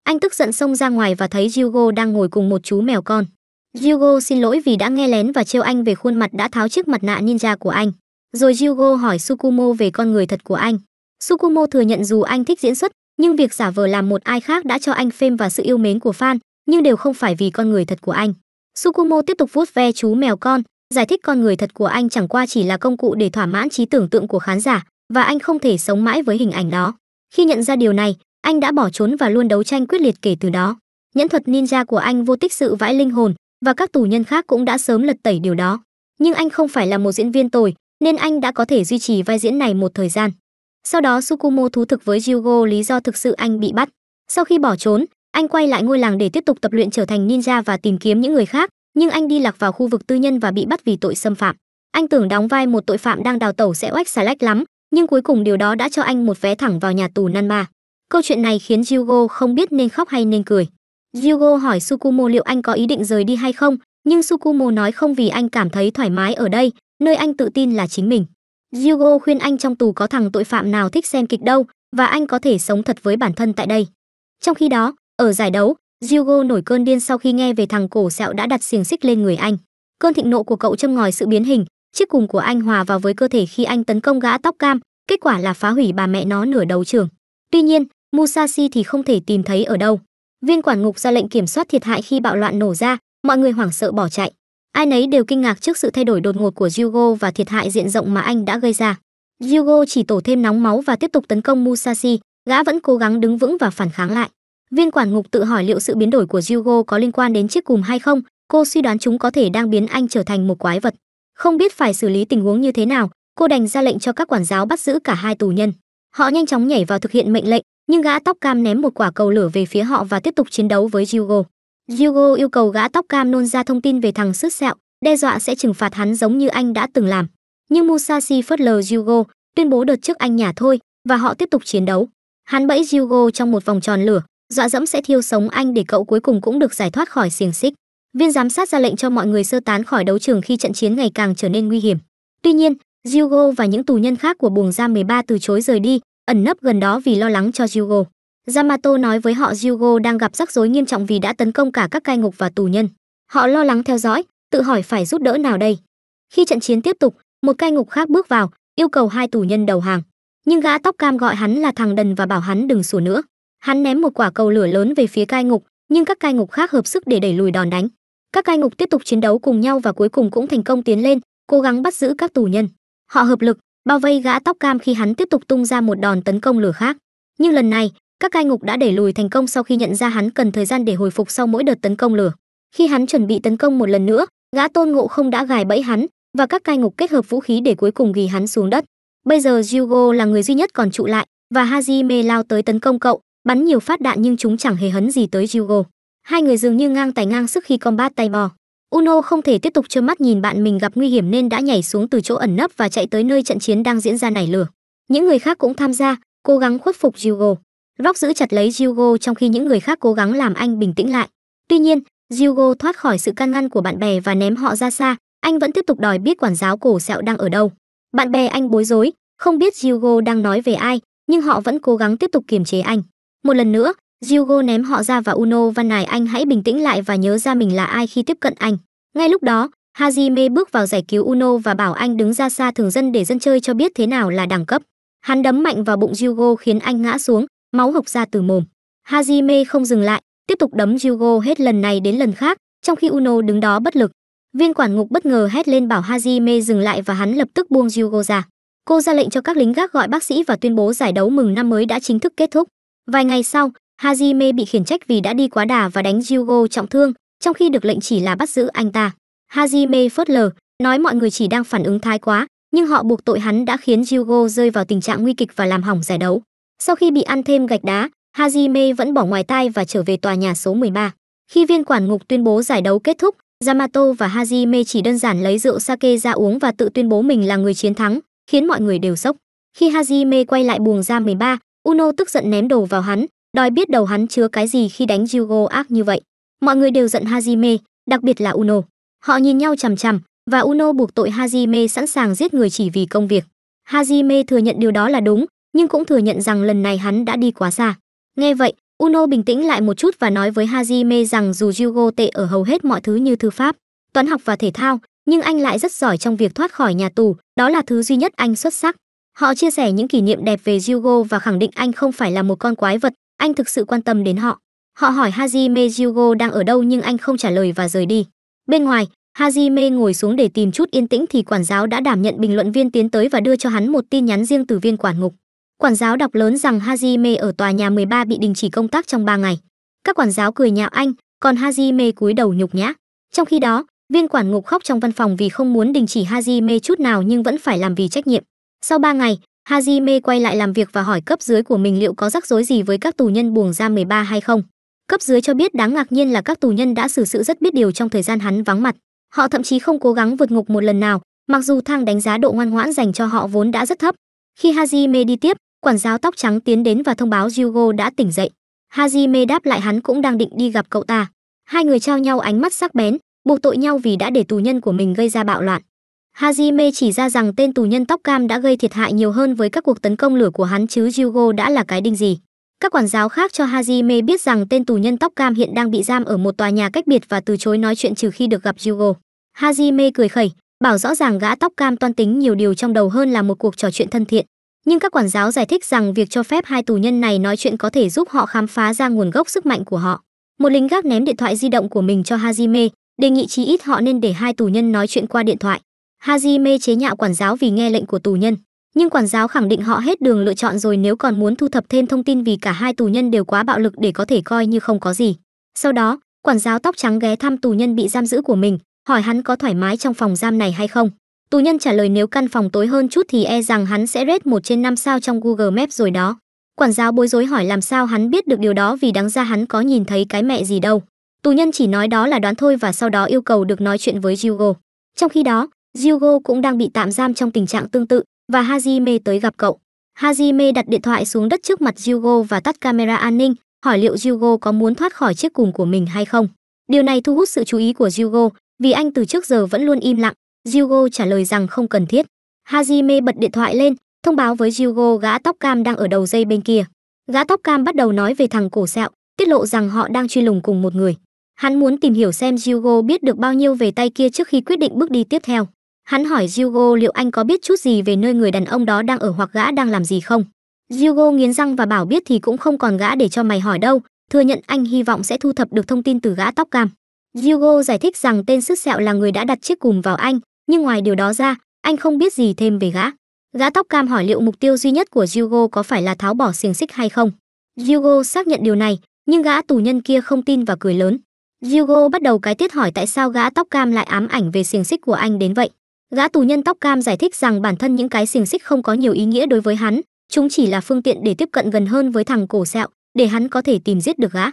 Anh tức giận xông ra ngoài và thấy Jugo đang ngồi cùng một chú mèo con. Hugo xin lỗi vì đã nghe lén và trêu anh về khuôn mặt đã tháo chiếc mặt nạ ninja của anh. Rồi Hugo hỏi Sukumo về con người thật của anh. Sukumo thừa nhận dù anh thích diễn xuất, nhưng việc giả vờ làm một ai khác đã cho anh fame và sự yêu mến của fan, nhưng đều không phải vì con người thật của anh. Sukumo tiếp tục vuốt ve chú mèo con, giải thích con người thật của anh chẳng qua chỉ là công cụ để thỏa mãn trí tưởng tượng của khán giả, và anh không thể sống mãi với hình ảnh đó. Khi nhận ra điều này, anh đã bỏ trốn và luôn đấu tranh quyết liệt kể từ đó. Nhẫn thuật ninja của anh vô tích sự vãi linh hồn, và các tù nhân khác cũng đã sớm lật tẩy điều đó nhưng anh không phải là một diễn viên tồi nên anh đã có thể duy trì vai diễn này một thời gian sau đó sukumo thú thực với Jugo lý do thực sự anh bị bắt sau khi bỏ trốn anh quay lại ngôi làng để tiếp tục tập luyện trở thành ninja và tìm kiếm những người khác nhưng anh đi lạc vào khu vực tư nhân và bị bắt vì tội xâm phạm anh tưởng đóng vai một tội phạm đang đào tẩu sẽ oách xà lách lắm nhưng cuối cùng điều đó đã cho anh một vé thẳng vào nhà tù Nanma. Câu chuyện này khiến Jugo không biết nên khóc hay nên cười. Yugo hỏi Sukumo liệu anh có ý định rời đi hay không, nhưng Sukumo nói không vì anh cảm thấy thoải mái ở đây, nơi anh tự tin là chính mình. Yugo khuyên anh trong tù có thằng tội phạm nào thích xem kịch đâu, và anh có thể sống thật với bản thân tại đây. Trong khi đó, ở giải đấu, Yugo nổi cơn điên sau khi nghe về thằng cổ sẹo đã đặt xiềng xích lên người anh. Cơn thịnh nộ của cậu châm ngòi sự biến hình, chiếc cùng của anh hòa vào với cơ thể khi anh tấn công gã tóc cam, kết quả là phá hủy bà mẹ nó nửa đầu trường. Tuy nhiên, Musashi thì không thể tìm thấy ở đâu viên quản ngục ra lệnh kiểm soát thiệt hại khi bạo loạn nổ ra mọi người hoảng sợ bỏ chạy ai nấy đều kinh ngạc trước sự thay đổi đột ngột của Yugo và thiệt hại diện rộng mà anh đã gây ra Yugo chỉ tổ thêm nóng máu và tiếp tục tấn công Musashi gã vẫn cố gắng đứng vững và phản kháng lại viên quản ngục tự hỏi liệu sự biến đổi của Yugo có liên quan đến chiếc cùm hay không cô suy đoán chúng có thể đang biến anh trở thành một quái vật không biết phải xử lý tình huống như thế nào cô đành ra lệnh cho các quản giáo bắt giữ cả hai tù nhân họ nhanh chóng nhảy vào thực hiện mệnh lệnh nhưng gã tóc cam ném một quả cầu lửa về phía họ và tiếp tục chiến đấu với Jugo. Jugo yêu cầu gã tóc cam nôn ra thông tin về thằng sứt sẹo, đe dọa sẽ trừng phạt hắn giống như anh đã từng làm. Nhưng Musashi phớt lờ Jugo, tuyên bố đợt trước anh nhả thôi và họ tiếp tục chiến đấu. Hắn bẫy Jugo trong một vòng tròn lửa, dọa dẫm sẽ thiêu sống anh để cậu cuối cùng cũng được giải thoát khỏi xiềng xích. Viên giám sát ra lệnh cho mọi người sơ tán khỏi đấu trường khi trận chiến ngày càng trở nên nguy hiểm. Tuy nhiên, Hugo và những tù nhân khác của buồng giam 13 từ chối rời đi, ẩn nấp gần đó vì lo lắng cho Hugo. Yamato nói với họ Hugo đang gặp rắc rối nghiêm trọng vì đã tấn công cả các cai ngục và tù nhân. Họ lo lắng theo dõi, tự hỏi phải giúp đỡ nào đây. Khi trận chiến tiếp tục, một cai ngục khác bước vào, yêu cầu hai tù nhân đầu hàng. Nhưng gã tóc cam gọi hắn là thằng đần và bảo hắn đừng sủa nữa. Hắn ném một quả cầu lửa lớn về phía cai ngục, nhưng các cai ngục khác hợp sức để đẩy lùi đòn đánh. Các cai ngục tiếp tục chiến đấu cùng nhau và cuối cùng cũng thành công tiến lên, cố gắng bắt giữ các tù nhân họ hợp lực bao vây gã tóc cam khi hắn tiếp tục tung ra một đòn tấn công lửa khác nhưng lần này các cai ngục đã đẩy lùi thành công sau khi nhận ra hắn cần thời gian để hồi phục sau mỗi đợt tấn công lửa khi hắn chuẩn bị tấn công một lần nữa gã tôn ngộ không đã gài bẫy hắn và các cai ngục kết hợp vũ khí để cuối cùng ghi hắn xuống đất bây giờ Jugo là người duy nhất còn trụ lại và hajime lao tới tấn công cậu bắn nhiều phát đạn nhưng chúng chẳng hề hấn gì tới Jugo hai người dường như ngang tài ngang sức khi combat tay bò Uno không thể tiếp tục trơ mắt nhìn bạn mình gặp nguy hiểm nên đã nhảy xuống từ chỗ ẩn nấp và chạy tới nơi trận chiến đang diễn ra nảy lửa. Những người khác cũng tham gia, cố gắng khuất phục Jugo. Rock giữ chặt lấy Jugo trong khi những người khác cố gắng làm anh bình tĩnh lại. Tuy nhiên, Jugo thoát khỏi sự can ngăn của bạn bè và ném họ ra xa, anh vẫn tiếp tục đòi biết quản giáo cổ sẹo đang ở đâu. Bạn bè anh bối rối, không biết Jugo đang nói về ai, nhưng họ vẫn cố gắng tiếp tục kiềm chế anh. Một lần nữa, Hugo ném họ ra và Uno van Nài anh hãy bình tĩnh lại và nhớ ra mình là ai khi tiếp cận anh. Ngay lúc đó, Hajime bước vào giải cứu Uno và bảo anh đứng ra xa thường dân để dân chơi cho biết thế nào là đẳng cấp. Hắn đấm mạnh vào bụng Jugo khiến anh ngã xuống, máu hộc ra từ mồm. Hajime không dừng lại, tiếp tục đấm Jugo hết lần này đến lần khác, trong khi Uno đứng đó bất lực. Viên quản ngục bất ngờ hét lên bảo Hajime dừng lại và hắn lập tức buông Jugo ra. Cô ra lệnh cho các lính gác gọi bác sĩ và tuyên bố giải đấu mừng năm mới đã chính thức kết thúc. Vài ngày sau, Hajime bị khiển trách vì đã đi quá đà và đánh Jugo trọng thương, trong khi được lệnh chỉ là bắt giữ anh ta. Hajime phớt lờ, nói mọi người chỉ đang phản ứng thái quá, nhưng họ buộc tội hắn đã khiến Jugo rơi vào tình trạng nguy kịch và làm hỏng giải đấu. Sau khi bị ăn thêm gạch đá, Hajime vẫn bỏ ngoài tai và trở về tòa nhà số 13. Khi viên quản ngục tuyên bố giải đấu kết thúc, Yamato và Hajime chỉ đơn giản lấy rượu sake ra uống và tự tuyên bố mình là người chiến thắng, khiến mọi người đều sốc. Khi Hajime quay lại buồng ra 13, Uno tức giận ném đồ vào hắn, đòi biết đầu hắn chứa cái gì khi đánh Jugo ác như vậy. Mọi người đều giận Hajime, đặc biệt là Uno. Họ nhìn nhau chằm chằm và Uno buộc tội Hajime sẵn sàng giết người chỉ vì công việc. Hajime thừa nhận điều đó là đúng, nhưng cũng thừa nhận rằng lần này hắn đã đi quá xa. Nghe vậy, Uno bình tĩnh lại một chút và nói với Hajime rằng dù Jugo tệ ở hầu hết mọi thứ như thư pháp, toán học và thể thao, nhưng anh lại rất giỏi trong việc thoát khỏi nhà tù, đó là thứ duy nhất anh xuất sắc. Họ chia sẻ những kỷ niệm đẹp về Jugo và khẳng định anh không phải là một con quái vật, anh thực sự quan tâm đến họ. Họ hỏi Haji Mejugo đang ở đâu nhưng anh không trả lời và rời đi. Bên ngoài, Haji Me ngồi xuống để tìm chút yên tĩnh thì quản giáo đã đảm nhận bình luận viên tiến tới và đưa cho hắn một tin nhắn riêng từ viên quản ngục. Quản giáo đọc lớn rằng Haji Me ở tòa nhà 13 bị đình chỉ công tác trong 3 ngày. Các quản giáo cười nhạo anh, còn Haji Me cúi đầu nhục nhã. Trong khi đó, viên quản ngục khóc trong văn phòng vì không muốn đình chỉ Haji Me chút nào nhưng vẫn phải làm vì trách nhiệm. Sau 3 ngày, Hajime quay lại làm việc và hỏi cấp dưới của mình liệu có rắc rối gì với các tù nhân buồng giam 13 hay không. Cấp dưới cho biết đáng ngạc nhiên là các tù nhân đã xử sự rất biết điều trong thời gian hắn vắng mặt. Họ thậm chí không cố gắng vượt ngục một lần nào, mặc dù thang đánh giá độ ngoan ngoãn dành cho họ vốn đã rất thấp. Khi Hajime đi tiếp, quản giáo tóc trắng tiến đến và thông báo Jugo đã tỉnh dậy. Hajime đáp lại hắn cũng đang định đi gặp cậu ta. Hai người trao nhau ánh mắt sắc bén, buộc tội nhau vì đã để tù nhân của mình gây ra bạo loạn. Hajime chỉ ra rằng tên tù nhân tóc cam đã gây thiệt hại nhiều hơn với các cuộc tấn công lửa của hắn chứ Jugo đã là cái đinh gì. Các quản giáo khác cho Hajime biết rằng tên tù nhân tóc cam hiện đang bị giam ở một tòa nhà cách biệt và từ chối nói chuyện trừ khi được gặp Jugo. Hajime cười khẩy, bảo rõ ràng gã tóc cam toan tính nhiều điều trong đầu hơn là một cuộc trò chuyện thân thiện. Nhưng các quản giáo giải thích rằng việc cho phép hai tù nhân này nói chuyện có thể giúp họ khám phá ra nguồn gốc sức mạnh của họ. Một lính gác ném điện thoại di động của mình cho Hajime, đề nghị chí ít họ nên để hai tù nhân nói chuyện qua điện thoại. Haji mê chế nhạo quản giáo vì nghe lệnh của tù nhân, nhưng quản giáo khẳng định họ hết đường lựa chọn rồi nếu còn muốn thu thập thêm thông tin vì cả hai tù nhân đều quá bạo lực để có thể coi như không có gì. Sau đó, quản giáo tóc trắng ghé thăm tù nhân bị giam giữ của mình, hỏi hắn có thoải mái trong phòng giam này hay không. Tù nhân trả lời nếu căn phòng tối hơn chút thì e rằng hắn sẽ rate một trên năm sao trong Google Maps rồi đó. Quản giáo bối rối hỏi làm sao hắn biết được điều đó vì đáng ra hắn có nhìn thấy cái mẹ gì đâu. Tù nhân chỉ nói đó là đoán thôi và sau đó yêu cầu được nói chuyện với Hugo. Trong khi đó, Jugo cũng đang bị tạm giam trong tình trạng tương tự và Hajime tới gặp cậu. Hajime đặt điện thoại xuống đất trước mặt Jugo và tắt camera an ninh, hỏi liệu Jugo có muốn thoát khỏi chiếc cùm của mình hay không. Điều này thu hút sự chú ý của Jugo vì anh từ trước giờ vẫn luôn im lặng. Jugo trả lời rằng không cần thiết. Hajime bật điện thoại lên, thông báo với Jugo gã tóc cam đang ở đầu dây bên kia. Gã tóc cam bắt đầu nói về thằng cổ sẹo, tiết lộ rằng họ đang truy lùng cùng một người. Hắn muốn tìm hiểu xem Jugo biết được bao nhiêu về tay kia trước khi quyết định bước đi tiếp theo. Hắn hỏi Hugo liệu anh có biết chút gì về nơi người đàn ông đó đang ở hoặc gã đang làm gì không. Hugo nghiến răng và bảo biết thì cũng không còn gã để cho mày hỏi đâu, thừa nhận anh hy vọng sẽ thu thập được thông tin từ gã tóc cam. Hugo giải thích rằng tên sứt sẹo là người đã đặt chiếc cùm vào anh, nhưng ngoài điều đó ra, anh không biết gì thêm về gã. Gã tóc cam hỏi liệu mục tiêu duy nhất của Hugo có phải là tháo bỏ xiềng xích hay không. Hugo xác nhận điều này, nhưng gã tù nhân kia không tin và cười lớn. Hugo bắt đầu cái tiết hỏi tại sao gã tóc cam lại ám ảnh về xiềng xích của anh đến vậy. Gã tù nhân tóc cam giải thích rằng bản thân những cái xiềng xích không có nhiều ý nghĩa đối với hắn, chúng chỉ là phương tiện để tiếp cận gần hơn với thằng cổ sẹo, để hắn có thể tìm giết được gã.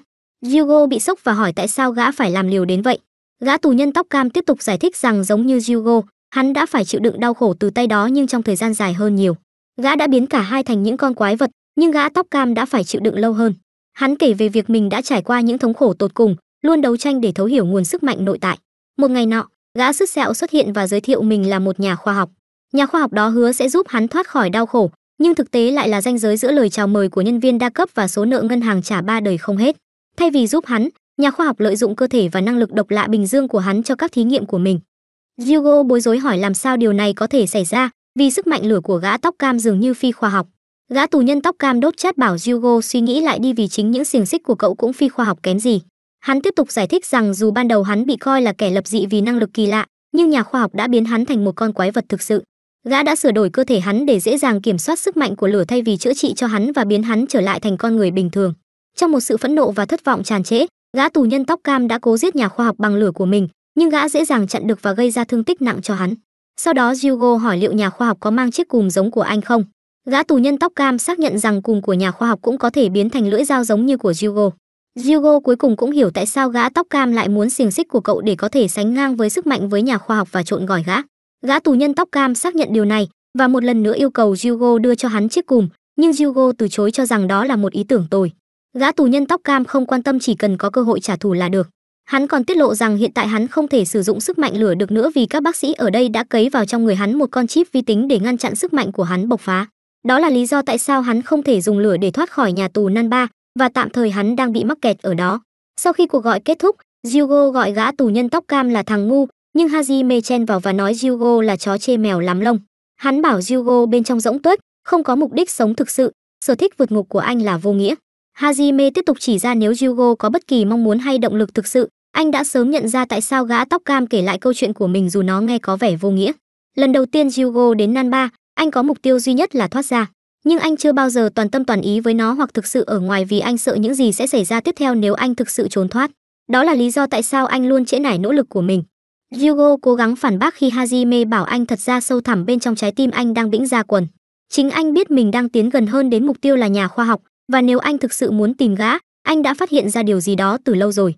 Hugo bị sốc và hỏi tại sao gã phải làm liều đến vậy. Gã tù nhân tóc cam tiếp tục giải thích rằng giống như Hugo, hắn đã phải chịu đựng đau khổ từ tay đó nhưng trong thời gian dài hơn nhiều. Gã đã biến cả hai thành những con quái vật, nhưng gã tóc cam đã phải chịu đựng lâu hơn. Hắn kể về việc mình đã trải qua những thống khổ tột cùng, luôn đấu tranh để thấu hiểu nguồn sức mạnh nội tại. Một ngày nọ, Gã sứt sẹo xuất hiện và giới thiệu mình là một nhà khoa học. Nhà khoa học đó hứa sẽ giúp hắn thoát khỏi đau khổ, nhưng thực tế lại là ranh giới giữa lời chào mời của nhân viên đa cấp và số nợ ngân hàng trả ba đời không hết. Thay vì giúp hắn, nhà khoa học lợi dụng cơ thể và năng lực độc lạ bình dương của hắn cho các thí nghiệm của mình. Hugo bối rối hỏi làm sao điều này có thể xảy ra, vì sức mạnh lửa của gã tóc cam dường như phi khoa học. Gã tù nhân tóc cam đốt chát bảo Hugo suy nghĩ lại đi vì chính những xiềng xích của cậu cũng phi khoa học kém gì. Hắn tiếp tục giải thích rằng dù ban đầu hắn bị coi là kẻ lập dị vì năng lực kỳ lạ, nhưng nhà khoa học đã biến hắn thành một con quái vật thực sự. Gã đã sửa đổi cơ thể hắn để dễ dàng kiểm soát sức mạnh của lửa thay vì chữa trị cho hắn và biến hắn trở lại thành con người bình thường. Trong một sự phẫn nộ và thất vọng tràn trễ, gã tù nhân tóc cam đã cố giết nhà khoa học bằng lửa của mình, nhưng gã dễ dàng chặn được và gây ra thương tích nặng cho hắn. Sau đó Hugo hỏi liệu nhà khoa học có mang chiếc cùm giống của anh không. Gã tù nhân tóc cam xác nhận rằng cùm của nhà khoa học cũng có thể biến thành lưỡi dao giống như của Hugo. Hugo cuối cùng cũng hiểu tại sao gã tóc cam lại muốn xiềng xích của cậu để có thể sánh ngang với sức mạnh với nhà khoa học và trộn gỏi gã. Gã tù nhân tóc cam xác nhận điều này và một lần nữa yêu cầu Hugo đưa cho hắn chiếc cùm, nhưng Hugo từ chối cho rằng đó là một ý tưởng tồi. Gã tù nhân tóc cam không quan tâm chỉ cần có cơ hội trả thù là được. Hắn còn tiết lộ rằng hiện tại hắn không thể sử dụng sức mạnh lửa được nữa vì các bác sĩ ở đây đã cấy vào trong người hắn một con chip vi tính để ngăn chặn sức mạnh của hắn bộc phá. Đó là lý do tại sao hắn không thể dùng lửa để thoát khỏi nhà tù Nan Ba, và tạm thời hắn đang bị mắc kẹt ở đó. Sau khi cuộc gọi kết thúc, Jugo gọi gã tù nhân tóc cam là thằng ngu, nhưng Haji mê chen vào và nói Jugo là chó chê mèo lắm lông. Hắn bảo Jugo bên trong rỗng tuếch, không có mục đích sống thực sự, sở thích vượt ngục của anh là vô nghĩa. Hajime tiếp tục chỉ ra nếu Jugo có bất kỳ mong muốn hay động lực thực sự, anh đã sớm nhận ra tại sao gã tóc cam kể lại câu chuyện của mình dù nó nghe có vẻ vô nghĩa. Lần đầu tiên Jugo đến Nanba, anh có mục tiêu duy nhất là thoát ra nhưng anh chưa bao giờ toàn tâm toàn ý với nó hoặc thực sự ở ngoài vì anh sợ những gì sẽ xảy ra tiếp theo nếu anh thực sự trốn thoát. Đó là lý do tại sao anh luôn trễ nải nỗ lực của mình. Yugo cố gắng phản bác khi Hajime bảo anh thật ra sâu thẳm bên trong trái tim anh đang bĩnh ra quần. Chính anh biết mình đang tiến gần hơn đến mục tiêu là nhà khoa học, và nếu anh thực sự muốn tìm gã, anh đã phát hiện ra điều gì đó từ lâu rồi.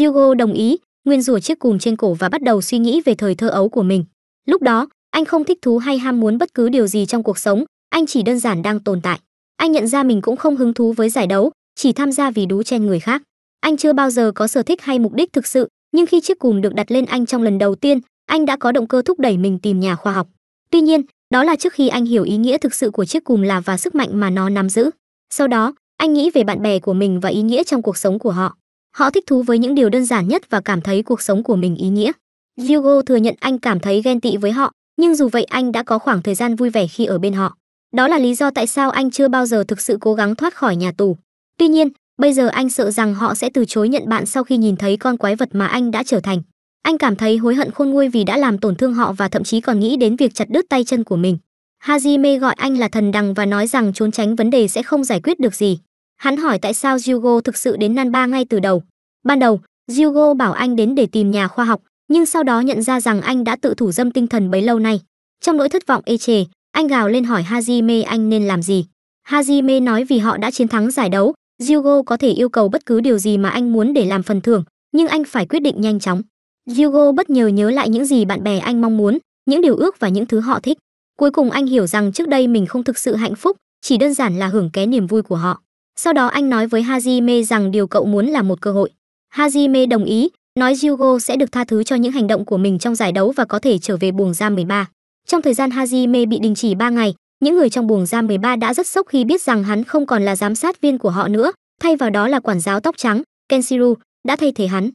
Yugo đồng ý, nguyên rủa chiếc cùm trên cổ và bắt đầu suy nghĩ về thời thơ ấu của mình. Lúc đó, anh không thích thú hay ham muốn bất cứ điều gì trong cuộc sống, anh chỉ đơn giản đang tồn tại anh nhận ra mình cũng không hứng thú với giải đấu chỉ tham gia vì đú chen người khác anh chưa bao giờ có sở thích hay mục đích thực sự nhưng khi chiếc cùm được đặt lên anh trong lần đầu tiên anh đã có động cơ thúc đẩy mình tìm nhà khoa học tuy nhiên đó là trước khi anh hiểu ý nghĩa thực sự của chiếc cùm là và sức mạnh mà nó nắm giữ sau đó anh nghĩ về bạn bè của mình và ý nghĩa trong cuộc sống của họ họ thích thú với những điều đơn giản nhất và cảm thấy cuộc sống của mình ý nghĩa Hugo thừa nhận anh cảm thấy ghen tị với họ nhưng dù vậy anh đã có khoảng thời gian vui vẻ khi ở bên họ đó là lý do tại sao anh chưa bao giờ thực sự cố gắng thoát khỏi nhà tù. Tuy nhiên, bây giờ anh sợ rằng họ sẽ từ chối nhận bạn sau khi nhìn thấy con quái vật mà anh đã trở thành. Anh cảm thấy hối hận khôn nguôi vì đã làm tổn thương họ và thậm chí còn nghĩ đến việc chặt đứt tay chân của mình. Hajime gọi anh là thần đằng và nói rằng trốn tránh vấn đề sẽ không giải quyết được gì. Hắn hỏi tại sao Jugo thực sự đến Nanba ngay từ đầu. Ban đầu, Jugo bảo anh đến để tìm nhà khoa học, nhưng sau đó nhận ra rằng anh đã tự thủ dâm tinh thần bấy lâu nay. Trong nỗi thất vọng ê chề, anh gào lên hỏi Hajime anh nên làm gì. Hajime nói vì họ đã chiến thắng giải đấu, Jugo có thể yêu cầu bất cứ điều gì mà anh muốn để làm phần thưởng, nhưng anh phải quyết định nhanh chóng. Jugo bất nhờ nhớ lại những gì bạn bè anh mong muốn, những điều ước và những thứ họ thích. Cuối cùng anh hiểu rằng trước đây mình không thực sự hạnh phúc, chỉ đơn giản là hưởng ké niềm vui của họ. Sau đó anh nói với Hajime rằng điều cậu muốn là một cơ hội. Hajime đồng ý, nói Jugo sẽ được tha thứ cho những hành động của mình trong giải đấu và có thể trở về buồng giam 13. Trong thời gian Hajime bị đình chỉ 3 ngày, những người trong buồng giam 13 đã rất sốc khi biết rằng hắn không còn là giám sát viên của họ nữa, thay vào đó là quản giáo tóc trắng, Kenshiro, đã thay thế hắn.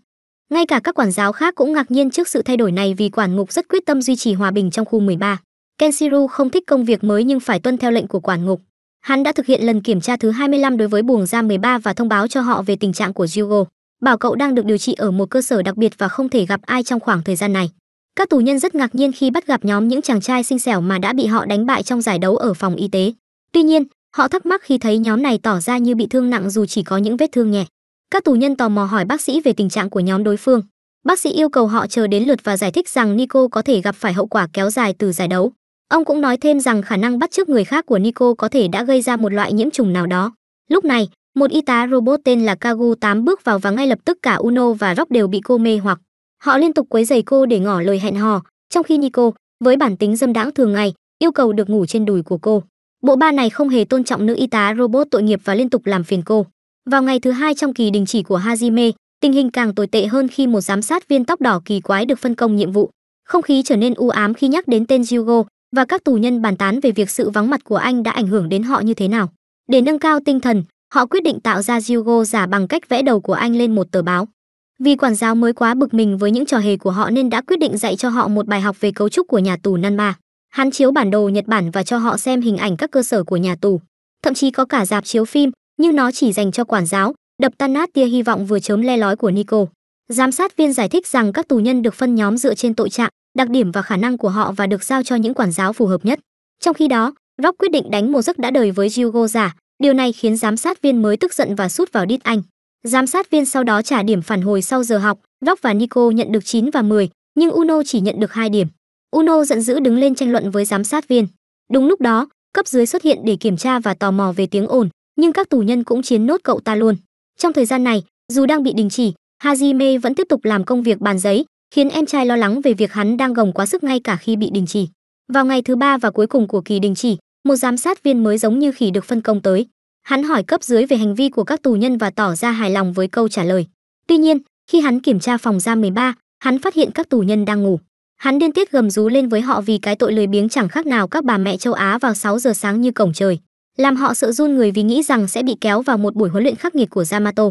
Ngay cả các quản giáo khác cũng ngạc nhiên trước sự thay đổi này vì quản ngục rất quyết tâm duy trì hòa bình trong khu 13. Kenshiro không thích công việc mới nhưng phải tuân theo lệnh của quản ngục. Hắn đã thực hiện lần kiểm tra thứ 25 đối với buồng giam 13 và thông báo cho họ về tình trạng của Jugo, bảo cậu đang được điều trị ở một cơ sở đặc biệt và không thể gặp ai trong khoảng thời gian này. Các tù nhân rất ngạc nhiên khi bắt gặp nhóm những chàng trai xinh xẻo mà đã bị họ đánh bại trong giải đấu ở phòng y tế. Tuy nhiên, họ thắc mắc khi thấy nhóm này tỏ ra như bị thương nặng dù chỉ có những vết thương nhẹ. Các tù nhân tò mò hỏi bác sĩ về tình trạng của nhóm đối phương. Bác sĩ yêu cầu họ chờ đến lượt và giải thích rằng Nico có thể gặp phải hậu quả kéo dài từ giải đấu. Ông cũng nói thêm rằng khả năng bắt chước người khác của Nico có thể đã gây ra một loại nhiễm trùng nào đó. Lúc này, một y tá robot tên là Kagu 8 bước vào và ngay lập tức cả Uno và Rock đều bị cô mê hoặc. Họ liên tục quấy giày cô để ngỏ lời hẹn hò, trong khi Nico, với bản tính dâm đãng thường ngày, yêu cầu được ngủ trên đùi của cô. Bộ ba này không hề tôn trọng nữ y tá robot tội nghiệp và liên tục làm phiền cô. Vào ngày thứ hai trong kỳ đình chỉ của Hajime, tình hình càng tồi tệ hơn khi một giám sát viên tóc đỏ kỳ quái được phân công nhiệm vụ. Không khí trở nên u ám khi nhắc đến tên Jugo và các tù nhân bàn tán về việc sự vắng mặt của anh đã ảnh hưởng đến họ như thế nào. Để nâng cao tinh thần, họ quyết định tạo ra Jugo giả bằng cách vẽ đầu của anh lên một tờ báo. Vì quản giáo mới quá bực mình với những trò hề của họ nên đã quyết định dạy cho họ một bài học về cấu trúc của nhà tù Nanma. Hắn chiếu bản đồ Nhật Bản và cho họ xem hình ảnh các cơ sở của nhà tù. Thậm chí có cả dạp chiếu phim, nhưng nó chỉ dành cho quản giáo, đập tan nát tia hy vọng vừa chớm le lói của Nico. Giám sát viên giải thích rằng các tù nhân được phân nhóm dựa trên tội trạng, đặc điểm và khả năng của họ và được giao cho những quản giáo phù hợp nhất. Trong khi đó, Rock quyết định đánh một giấc đã đời với Ryugo giả, điều này khiến giám sát viên mới tức giận và sút vào đít anh. Giám sát viên sau đó trả điểm phản hồi sau giờ học, Rock và Nico nhận được 9 và 10, nhưng Uno chỉ nhận được 2 điểm. Uno giận dữ đứng lên tranh luận với giám sát viên. Đúng lúc đó, cấp dưới xuất hiện để kiểm tra và tò mò về tiếng ồn, nhưng các tù nhân cũng chiến nốt cậu ta luôn. Trong thời gian này, dù đang bị đình chỉ, Hajime vẫn tiếp tục làm công việc bàn giấy, khiến em trai lo lắng về việc hắn đang gồng quá sức ngay cả khi bị đình chỉ. Vào ngày thứ ba và cuối cùng của kỳ đình chỉ, một giám sát viên mới giống như khỉ được phân công tới. Hắn hỏi cấp dưới về hành vi của các tù nhân và tỏ ra hài lòng với câu trả lời. Tuy nhiên, khi hắn kiểm tra phòng giam 13, hắn phát hiện các tù nhân đang ngủ. Hắn điên tiết gầm rú lên với họ vì cái tội lười biếng chẳng khác nào các bà mẹ châu Á vào 6 giờ sáng như cổng trời, làm họ sợ run người vì nghĩ rằng sẽ bị kéo vào một buổi huấn luyện khắc nghiệt của Yamato.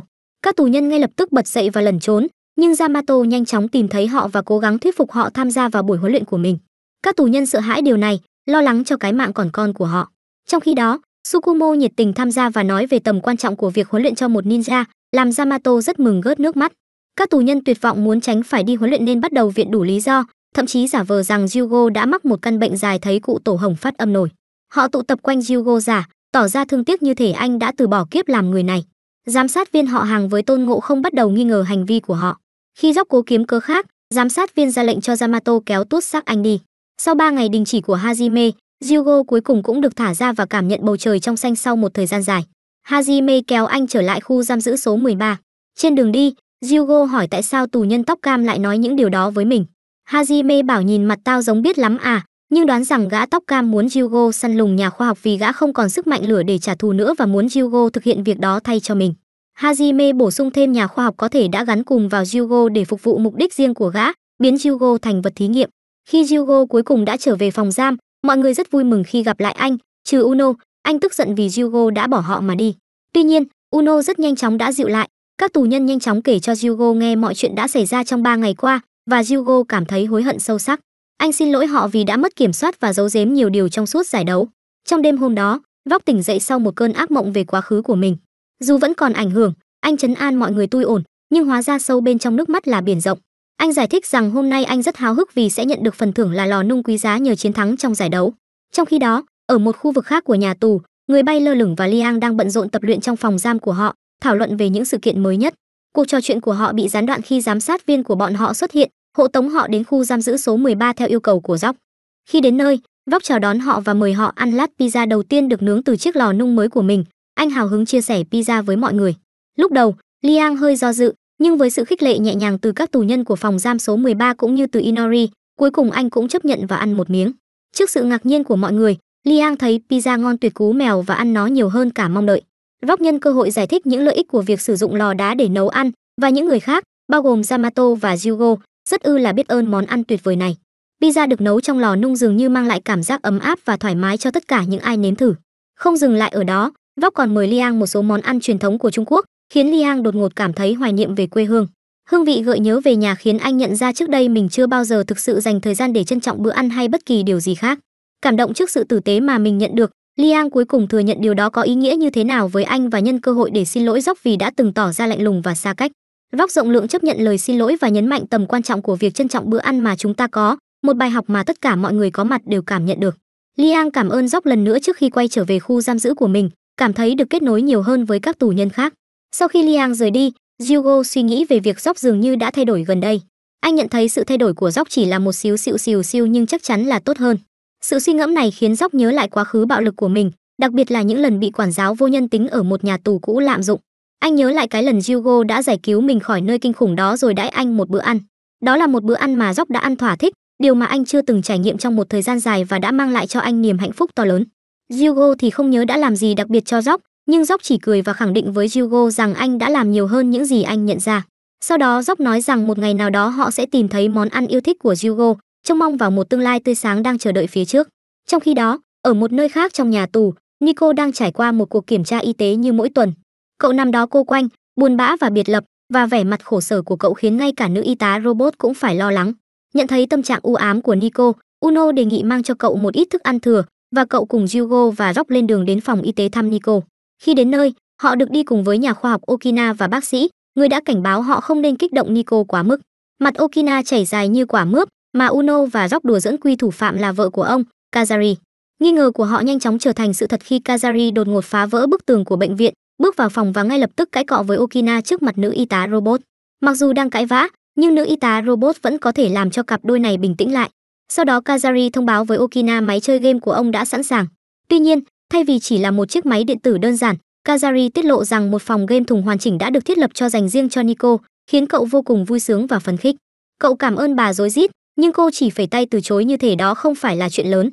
Các tù nhân ngay lập tức bật dậy và lẩn trốn, nhưng Yamato nhanh chóng tìm thấy họ và cố gắng thuyết phục họ tham gia vào buổi huấn luyện của mình. Các tù nhân sợ hãi điều này, lo lắng cho cái mạng còn con của họ. Trong khi đó, Sukumo nhiệt tình tham gia và nói về tầm quan trọng của việc huấn luyện cho một ninja, làm Yamato rất mừng gớt nước mắt. Các tù nhân tuyệt vọng muốn tránh phải đi huấn luyện nên bắt đầu viện đủ lý do, thậm chí giả vờ rằng Jugo đã mắc một căn bệnh dài thấy cụ tổ hồng phát âm nổi. Họ tụ tập quanh Jugo giả, tỏ ra thương tiếc như thể anh đã từ bỏ kiếp làm người này. Giám sát viên họ hàng với Tôn Ngộ không bắt đầu nghi ngờ hành vi của họ. Khi dốc cố kiếm cơ khác, giám sát viên ra lệnh cho Yamato kéo tuốt xác anh đi. Sau 3 ngày đình chỉ của Hajime, Diogo cuối cùng cũng được thả ra và cảm nhận bầu trời trong xanh sau một thời gian dài. Hajime kéo anh trở lại khu giam giữ số 13. Trên đường đi, Diogo hỏi tại sao tù nhân tóc cam lại nói những điều đó với mình. Hajime bảo nhìn mặt tao giống biết lắm à, nhưng đoán rằng gã tóc cam muốn Diogo săn lùng nhà khoa học vì gã không còn sức mạnh lửa để trả thù nữa và muốn Diogo thực hiện việc đó thay cho mình. Hajime bổ sung thêm nhà khoa học có thể đã gắn cùng vào Diogo để phục vụ mục đích riêng của gã, biến Diogo thành vật thí nghiệm. Khi Diogo cuối cùng đã trở về phòng giam, mọi người rất vui mừng khi gặp lại anh trừ uno anh tức giận vì Jugo đã bỏ họ mà đi tuy nhiên uno rất nhanh chóng đã dịu lại các tù nhân nhanh chóng kể cho Jugo nghe mọi chuyện đã xảy ra trong 3 ngày qua và Jugo cảm thấy hối hận sâu sắc anh xin lỗi họ vì đã mất kiểm soát và giấu giếm nhiều điều trong suốt giải đấu trong đêm hôm đó vóc tỉnh dậy sau một cơn ác mộng về quá khứ của mình dù vẫn còn ảnh hưởng anh chấn an mọi người tui ổn nhưng hóa ra sâu bên trong nước mắt là biển rộng anh giải thích rằng hôm nay anh rất háo hức vì sẽ nhận được phần thưởng là lò nung quý giá nhờ chiến thắng trong giải đấu. Trong khi đó, ở một khu vực khác của nhà tù, người bay lơ lửng và Liang đang bận rộn tập luyện trong phòng giam của họ, thảo luận về những sự kiện mới nhất. Cuộc trò chuyện của họ bị gián đoạn khi giám sát viên của bọn họ xuất hiện, hộ tống họ đến khu giam giữ số 13 theo yêu cầu của Dốc. Khi đến nơi, Vóc chào đón họ và mời họ ăn lát pizza đầu tiên được nướng từ chiếc lò nung mới của mình. Anh hào hứng chia sẻ pizza với mọi người. Lúc đầu, Liang hơi do dự, nhưng với sự khích lệ nhẹ nhàng từ các tù nhân của phòng giam số 13 cũng như từ Inori, cuối cùng anh cũng chấp nhận và ăn một miếng. Trước sự ngạc nhiên của mọi người, Liang thấy pizza ngon tuyệt cú mèo và ăn nó nhiều hơn cả mong đợi. Vóc nhân cơ hội giải thích những lợi ích của việc sử dụng lò đá để nấu ăn và những người khác, bao gồm Yamato và Jugo, rất ư là biết ơn món ăn tuyệt vời này. Pizza được nấu trong lò nung dường như mang lại cảm giác ấm áp và thoải mái cho tất cả những ai nếm thử. Không dừng lại ở đó, Vóc còn mời Liang một số món ăn truyền thống của Trung Quốc, khiến Liang đột ngột cảm thấy hoài niệm về quê hương. Hương vị gợi nhớ về nhà khiến anh nhận ra trước đây mình chưa bao giờ thực sự dành thời gian để trân trọng bữa ăn hay bất kỳ điều gì khác. Cảm động trước sự tử tế mà mình nhận được, Liang cuối cùng thừa nhận điều đó có ý nghĩa như thế nào với anh và nhân cơ hội để xin lỗi dốc vì đã từng tỏ ra lạnh lùng và xa cách. Vóc rộng lượng chấp nhận lời xin lỗi và nhấn mạnh tầm quan trọng của việc trân trọng bữa ăn mà chúng ta có, một bài học mà tất cả mọi người có mặt đều cảm nhận được. Liang cảm ơn Dốc lần nữa trước khi quay trở về khu giam giữ của mình, cảm thấy được kết nối nhiều hơn với các tù nhân khác. Sau khi Liang rời đi, Hugo suy nghĩ về việc dốc dường như đã thay đổi gần đây. Anh nhận thấy sự thay đổi của dốc chỉ là một xíu xịu xìu xiu nhưng chắc chắn là tốt hơn. Sự suy ngẫm này khiến dốc nhớ lại quá khứ bạo lực của mình, đặc biệt là những lần bị quản giáo vô nhân tính ở một nhà tù cũ lạm dụng. Anh nhớ lại cái lần Hugo đã giải cứu mình khỏi nơi kinh khủng đó rồi đãi anh một bữa ăn. Đó là một bữa ăn mà dốc đã ăn thỏa thích, điều mà anh chưa từng trải nghiệm trong một thời gian dài và đã mang lại cho anh niềm hạnh phúc to lớn. Hugo thì không nhớ đã làm gì đặc biệt cho dốc, nhưng dốc chỉ cười và khẳng định với Hugo rằng anh đã làm nhiều hơn những gì anh nhận ra. Sau đó dốc nói rằng một ngày nào đó họ sẽ tìm thấy món ăn yêu thích của Hugo, trông mong vào một tương lai tươi sáng đang chờ đợi phía trước. Trong khi đó, ở một nơi khác trong nhà tù, Nico đang trải qua một cuộc kiểm tra y tế như mỗi tuần. Cậu nằm đó cô quanh, buồn bã và biệt lập, và vẻ mặt khổ sở của cậu khiến ngay cả nữ y tá robot cũng phải lo lắng. Nhận thấy tâm trạng u ám của Nico, Uno đề nghị mang cho cậu một ít thức ăn thừa và cậu cùng Hugo và Rock lên đường đến phòng y tế thăm Nico. Khi đến nơi, họ được đi cùng với nhà khoa học Okina và bác sĩ, người đã cảnh báo họ không nên kích động Nico quá mức. Mặt Okina chảy dài như quả mướp, mà Uno và Rock đùa dẫn quy thủ phạm là vợ của ông, Kazari. Nghi ngờ của họ nhanh chóng trở thành sự thật khi Kazari đột ngột phá vỡ bức tường của bệnh viện, bước vào phòng và ngay lập tức cãi cọ với Okina trước mặt nữ y tá robot. Mặc dù đang cãi vã, nhưng nữ y tá robot vẫn có thể làm cho cặp đôi này bình tĩnh lại. Sau đó Kazari thông báo với Okina máy chơi game của ông đã sẵn sàng. Tuy nhiên, Thay vì chỉ là một chiếc máy điện tử đơn giản, Kazari tiết lộ rằng một phòng game thùng hoàn chỉnh đã được thiết lập cho dành riêng cho Nico, khiến cậu vô cùng vui sướng và phấn khích. Cậu cảm ơn bà rối rít, nhưng cô chỉ phải tay từ chối như thể đó không phải là chuyện lớn.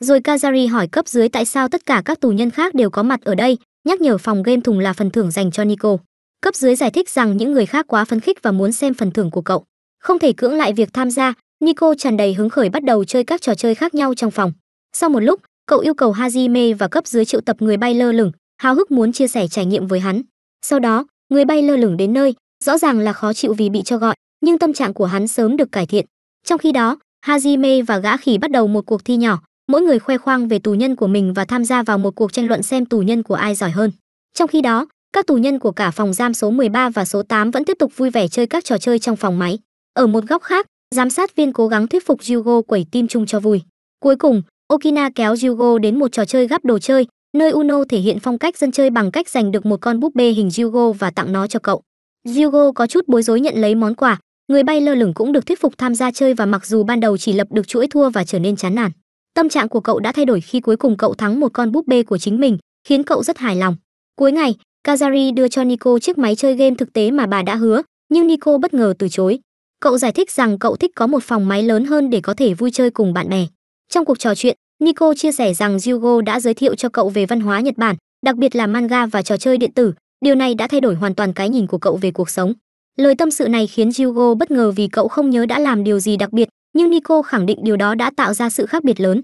Rồi Kazari hỏi cấp dưới tại sao tất cả các tù nhân khác đều có mặt ở đây, nhắc nhở phòng game thùng là phần thưởng dành cho Nico. Cấp dưới giải thích rằng những người khác quá phấn khích và muốn xem phần thưởng của cậu. Không thể cưỡng lại việc tham gia, Nico tràn đầy hứng khởi bắt đầu chơi các trò chơi khác nhau trong phòng. Sau một lúc, Cậu yêu cầu Hajime và cấp dưới triệu tập người bay lơ lửng, háo hức muốn chia sẻ trải nghiệm với hắn. Sau đó, người bay lơ lửng đến nơi, rõ ràng là khó chịu vì bị cho gọi, nhưng tâm trạng của hắn sớm được cải thiện. Trong khi đó, Hajime và gã khỉ bắt đầu một cuộc thi nhỏ, mỗi người khoe khoang về tù nhân của mình và tham gia vào một cuộc tranh luận xem tù nhân của ai giỏi hơn. Trong khi đó, các tù nhân của cả phòng giam số 13 và số 8 vẫn tiếp tục vui vẻ chơi các trò chơi trong phòng máy. Ở một góc khác, giám sát viên cố gắng thuyết phục Jugo quẩy tim chung cho vui. Cuối cùng, Okina kéo Jugo đến một trò chơi gắp đồ chơi, nơi Uno thể hiện phong cách dân chơi bằng cách giành được một con búp bê hình Jugo và tặng nó cho cậu. Jugo có chút bối rối nhận lấy món quà, người bay lơ lửng cũng được thuyết phục tham gia chơi và mặc dù ban đầu chỉ lập được chuỗi thua và trở nên chán nản. Tâm trạng của cậu đã thay đổi khi cuối cùng cậu thắng một con búp bê của chính mình, khiến cậu rất hài lòng. Cuối ngày, Kazari đưa cho Nico chiếc máy chơi game thực tế mà bà đã hứa, nhưng Nico bất ngờ từ chối. Cậu giải thích rằng cậu thích có một phòng máy lớn hơn để có thể vui chơi cùng bạn bè. Trong cuộc trò chuyện, Nico chia sẻ rằng Yugo đã giới thiệu cho cậu về văn hóa Nhật Bản, đặc biệt là manga và trò chơi điện tử, điều này đã thay đổi hoàn toàn cái nhìn của cậu về cuộc sống. Lời tâm sự này khiến Yugo bất ngờ vì cậu không nhớ đã làm điều gì đặc biệt, nhưng Nico khẳng định điều đó đã tạo ra sự khác biệt lớn.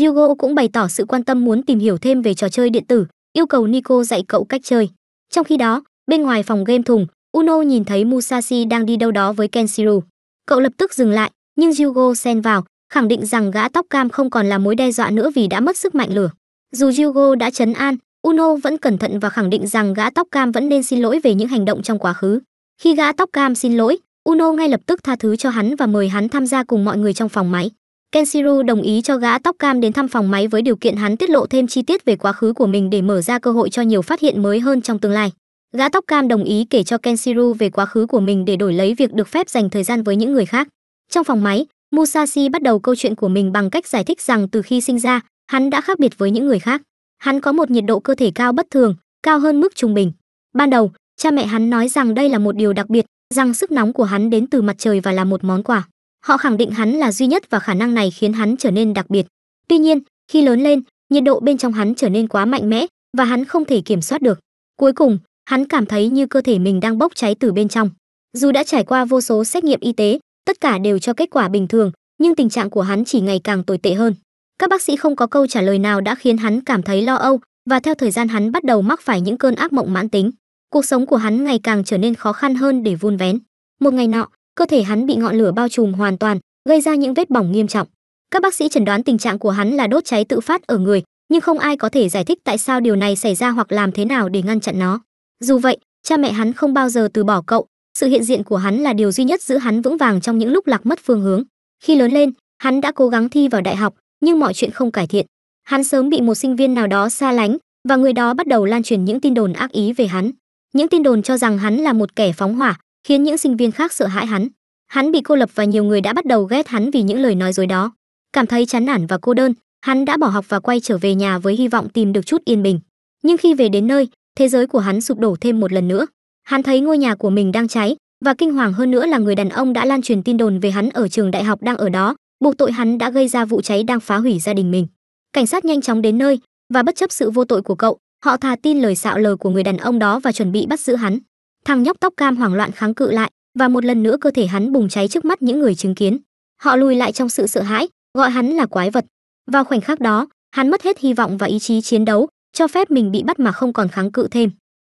Yugo cũng bày tỏ sự quan tâm muốn tìm hiểu thêm về trò chơi điện tử, yêu cầu Nico dạy cậu cách chơi. Trong khi đó, bên ngoài phòng game thùng, Uno nhìn thấy Musashi đang đi đâu đó với Kenshiro. Cậu lập tức dừng lại, nhưng Yugo xen vào, khẳng định rằng gã tóc cam không còn là mối đe dọa nữa vì đã mất sức mạnh lửa. Dù Hugo đã chấn an, Uno vẫn cẩn thận và khẳng định rằng gã tóc cam vẫn nên xin lỗi về những hành động trong quá khứ. Khi gã tóc cam xin lỗi, Uno ngay lập tức tha thứ cho hắn và mời hắn tham gia cùng mọi người trong phòng máy. Kenshiro đồng ý cho gã tóc cam đến thăm phòng máy với điều kiện hắn tiết lộ thêm chi tiết về quá khứ của mình để mở ra cơ hội cho nhiều phát hiện mới hơn trong tương lai. Gã tóc cam đồng ý kể cho Kenshiro về quá khứ của mình để đổi lấy việc được phép dành thời gian với những người khác. Trong phòng máy, Musashi bắt đầu câu chuyện của mình bằng cách giải thích rằng từ khi sinh ra, hắn đã khác biệt với những người khác. Hắn có một nhiệt độ cơ thể cao bất thường, cao hơn mức trung bình. Ban đầu, cha mẹ hắn nói rằng đây là một điều đặc biệt, rằng sức nóng của hắn đến từ mặt trời và là một món quà. Họ khẳng định hắn là duy nhất và khả năng này khiến hắn trở nên đặc biệt. Tuy nhiên, khi lớn lên, nhiệt độ bên trong hắn trở nên quá mạnh mẽ và hắn không thể kiểm soát được. Cuối cùng, hắn cảm thấy như cơ thể mình đang bốc cháy từ bên trong. Dù đã trải qua vô số xét nghiệm y tế, tất cả đều cho kết quả bình thường, nhưng tình trạng của hắn chỉ ngày càng tồi tệ hơn. Các bác sĩ không có câu trả lời nào đã khiến hắn cảm thấy lo âu, và theo thời gian hắn bắt đầu mắc phải những cơn ác mộng mãn tính. Cuộc sống của hắn ngày càng trở nên khó khăn hơn để vun vén. Một ngày nọ, cơ thể hắn bị ngọn lửa bao trùm hoàn toàn, gây ra những vết bỏng nghiêm trọng. Các bác sĩ chẩn đoán tình trạng của hắn là đốt cháy tự phát ở người, nhưng không ai có thể giải thích tại sao điều này xảy ra hoặc làm thế nào để ngăn chặn nó. Dù vậy, cha mẹ hắn không bao giờ từ bỏ cậu, sự hiện diện của hắn là điều duy nhất giữ hắn vững vàng trong những lúc lạc mất phương hướng khi lớn lên hắn đã cố gắng thi vào đại học nhưng mọi chuyện không cải thiện hắn sớm bị một sinh viên nào đó xa lánh và người đó bắt đầu lan truyền những tin đồn ác ý về hắn những tin đồn cho rằng hắn là một kẻ phóng hỏa khiến những sinh viên khác sợ hãi hắn hắn bị cô lập và nhiều người đã bắt đầu ghét hắn vì những lời nói dối đó cảm thấy chán nản và cô đơn hắn đã bỏ học và quay trở về nhà với hy vọng tìm được chút yên bình nhưng khi về đến nơi thế giới của hắn sụp đổ thêm một lần nữa Hắn thấy ngôi nhà của mình đang cháy, và kinh hoàng hơn nữa là người đàn ông đã lan truyền tin đồn về hắn ở trường đại học đang ở đó, buộc tội hắn đã gây ra vụ cháy đang phá hủy gia đình mình. Cảnh sát nhanh chóng đến nơi và bất chấp sự vô tội của cậu, họ thà tin lời xạo lời của người đàn ông đó và chuẩn bị bắt giữ hắn. Thằng nhóc tóc cam hoảng loạn kháng cự lại và một lần nữa cơ thể hắn bùng cháy trước mắt những người chứng kiến. Họ lùi lại trong sự sợ hãi, gọi hắn là quái vật. Vào khoảnh khắc đó, hắn mất hết hy vọng và ý chí chiến đấu, cho phép mình bị bắt mà không còn kháng cự thêm.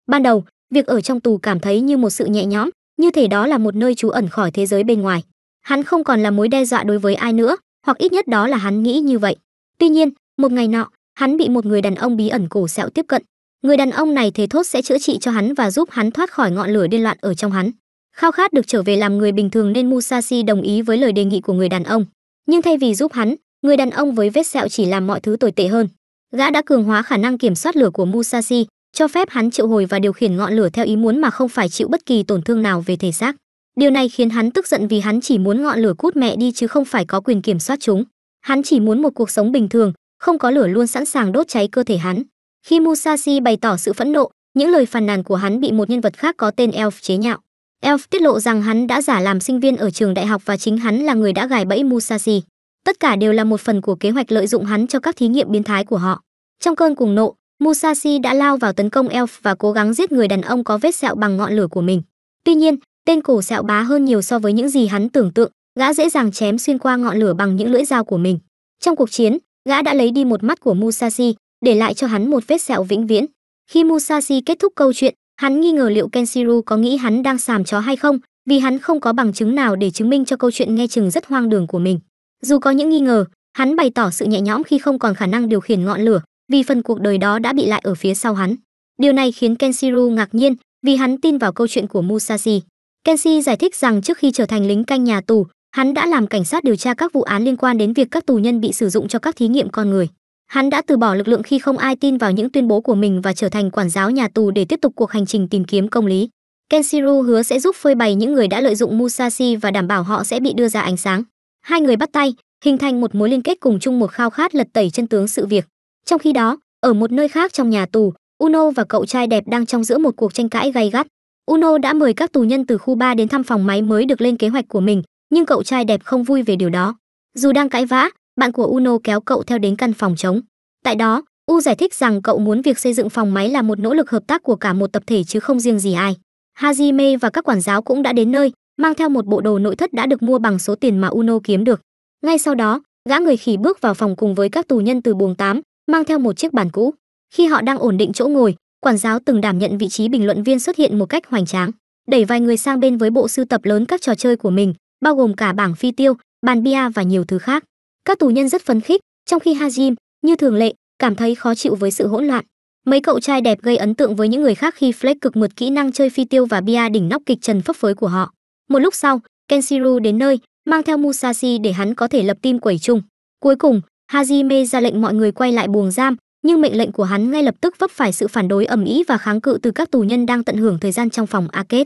Ban đầu, việc ở trong tù cảm thấy như một sự nhẹ nhõm như thể đó là một nơi trú ẩn khỏi thế giới bên ngoài hắn không còn là mối đe dọa đối với ai nữa hoặc ít nhất đó là hắn nghĩ như vậy tuy nhiên một ngày nọ hắn bị một người đàn ông bí ẩn cổ sẹo tiếp cận người đàn ông này thề thốt sẽ chữa trị cho hắn và giúp hắn thoát khỏi ngọn lửa điên loạn ở trong hắn khao khát được trở về làm người bình thường nên musashi đồng ý với lời đề nghị của người đàn ông nhưng thay vì giúp hắn người đàn ông với vết sẹo chỉ làm mọi thứ tồi tệ hơn gã đã cường hóa khả năng kiểm soát lửa của musashi cho phép hắn triệu hồi và điều khiển ngọn lửa theo ý muốn mà không phải chịu bất kỳ tổn thương nào về thể xác điều này khiến hắn tức giận vì hắn chỉ muốn ngọn lửa cút mẹ đi chứ không phải có quyền kiểm soát chúng hắn chỉ muốn một cuộc sống bình thường không có lửa luôn sẵn sàng đốt cháy cơ thể hắn khi musashi bày tỏ sự phẫn nộ những lời phàn nàn của hắn bị một nhân vật khác có tên elf chế nhạo elf tiết lộ rằng hắn đã giả làm sinh viên ở trường đại học và chính hắn là người đã gài bẫy musashi tất cả đều là một phần của kế hoạch lợi dụng hắn cho các thí nghiệm biến thái của họ trong cơn cuồng nộ Musashi đã lao vào tấn công Elf và cố gắng giết người đàn ông có vết sẹo bằng ngọn lửa của mình. Tuy nhiên, tên cổ sẹo bá hơn nhiều so với những gì hắn tưởng tượng, gã dễ dàng chém xuyên qua ngọn lửa bằng những lưỡi dao của mình. Trong cuộc chiến, gã đã lấy đi một mắt của Musashi, để lại cho hắn một vết sẹo vĩnh viễn. Khi Musashi kết thúc câu chuyện, hắn nghi ngờ liệu Kenshiro có nghĩ hắn đang sàm chó hay không, vì hắn không có bằng chứng nào để chứng minh cho câu chuyện nghe chừng rất hoang đường của mình. Dù có những nghi ngờ, hắn bày tỏ sự nhẹ nhõm khi không còn khả năng điều khiển ngọn lửa, vì phần cuộc đời đó đã bị lại ở phía sau hắn. Điều này khiến Kenshiro ngạc nhiên, vì hắn tin vào câu chuyện của Musashi. Kenshi giải thích rằng trước khi trở thành lính canh nhà tù, hắn đã làm cảnh sát điều tra các vụ án liên quan đến việc các tù nhân bị sử dụng cho các thí nghiệm con người. Hắn đã từ bỏ lực lượng khi không ai tin vào những tuyên bố của mình và trở thành quản giáo nhà tù để tiếp tục cuộc hành trình tìm kiếm công lý. Kenshiro hứa sẽ giúp phơi bày những người đã lợi dụng Musashi và đảm bảo họ sẽ bị đưa ra ánh sáng. Hai người bắt tay, hình thành một mối liên kết cùng chung một khao khát lật tẩy chân tướng sự việc. Trong khi đó, ở một nơi khác trong nhà tù, Uno và cậu trai đẹp đang trong giữa một cuộc tranh cãi gay gắt. Uno đã mời các tù nhân từ khu 3 đến thăm phòng máy mới được lên kế hoạch của mình, nhưng cậu trai đẹp không vui về điều đó. Dù đang cãi vã, bạn của Uno kéo cậu theo đến căn phòng trống. Tại đó, U giải thích rằng cậu muốn việc xây dựng phòng máy là một nỗ lực hợp tác của cả một tập thể chứ không riêng gì ai. Hajime và các quản giáo cũng đã đến nơi, mang theo một bộ đồ nội thất đã được mua bằng số tiền mà Uno kiếm được. Ngay sau đó, gã người khỉ bước vào phòng cùng với các tù nhân từ buồng 8, mang theo một chiếc bàn cũ khi họ đang ổn định chỗ ngồi quản giáo từng đảm nhận vị trí bình luận viên xuất hiện một cách hoành tráng đẩy vài người sang bên với bộ sưu tập lớn các trò chơi của mình bao gồm cả bảng phi tiêu bàn bia và nhiều thứ khác các tù nhân rất phấn khích trong khi hajim như thường lệ cảm thấy khó chịu với sự hỗn loạn mấy cậu trai đẹp gây ấn tượng với những người khác khi flex cực mượt kỹ năng chơi phi tiêu và bia đỉnh nóc kịch trần phấp phới của họ một lúc sau kenshiro đến nơi mang theo musashi để hắn có thể lập tim quẩy chung cuối cùng Hajime ra lệnh mọi người quay lại buồng giam, nhưng mệnh lệnh của hắn ngay lập tức vấp phải sự phản đối ầm ĩ và kháng cự từ các tù nhân đang tận hưởng thời gian trong phòng arcade.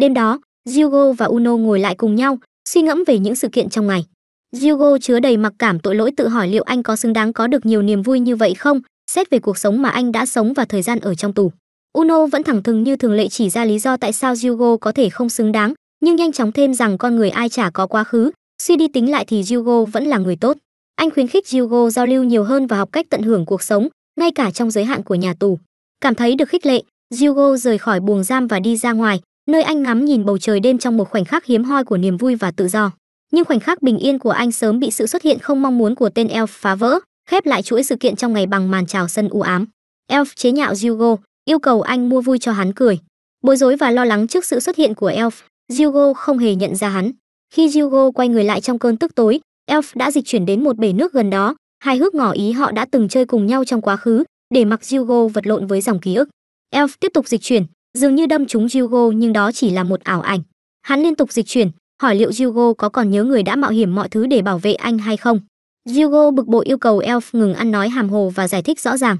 Đêm đó, Jugo và Uno ngồi lại cùng nhau, suy ngẫm về những sự kiện trong ngày. Jugo chứa đầy mặc cảm tội lỗi tự hỏi liệu anh có xứng đáng có được nhiều niềm vui như vậy không, xét về cuộc sống mà anh đã sống và thời gian ở trong tù. Uno vẫn thẳng thừng như thường lệ chỉ ra lý do tại sao Jugo có thể không xứng đáng, nhưng nhanh chóng thêm rằng con người ai chả có quá khứ, suy đi tính lại thì Jugo vẫn là người tốt. Anh khuyến khích Hugo giao lưu nhiều hơn và học cách tận hưởng cuộc sống, ngay cả trong giới hạn của nhà tù. Cảm thấy được khích lệ, Hugo rời khỏi buồng giam và đi ra ngoài, nơi anh ngắm nhìn bầu trời đêm trong một khoảnh khắc hiếm hoi của niềm vui và tự do. Nhưng khoảnh khắc bình yên của anh sớm bị sự xuất hiện không mong muốn của tên Elf phá vỡ, khép lại chuỗi sự kiện trong ngày bằng màn trào sân u ám. Elf chế nhạo Hugo, yêu cầu anh mua vui cho hắn cười. Bối rối và lo lắng trước sự xuất hiện của Elf, Hugo không hề nhận ra hắn. Khi Hugo quay người lại trong cơn tức tối, Elf đã dịch chuyển đến một bể nước gần đó, hai hước ngỏ ý họ đã từng chơi cùng nhau trong quá khứ, để mặc Jugo vật lộn với dòng ký ức. Elf tiếp tục dịch chuyển, dường như đâm trúng Jugo nhưng đó chỉ là một ảo ảnh. Hắn liên tục dịch chuyển, hỏi liệu Jugo có còn nhớ người đã mạo hiểm mọi thứ để bảo vệ anh hay không. Jugo bực bội yêu cầu Elf ngừng ăn nói hàm hồ và giải thích rõ ràng.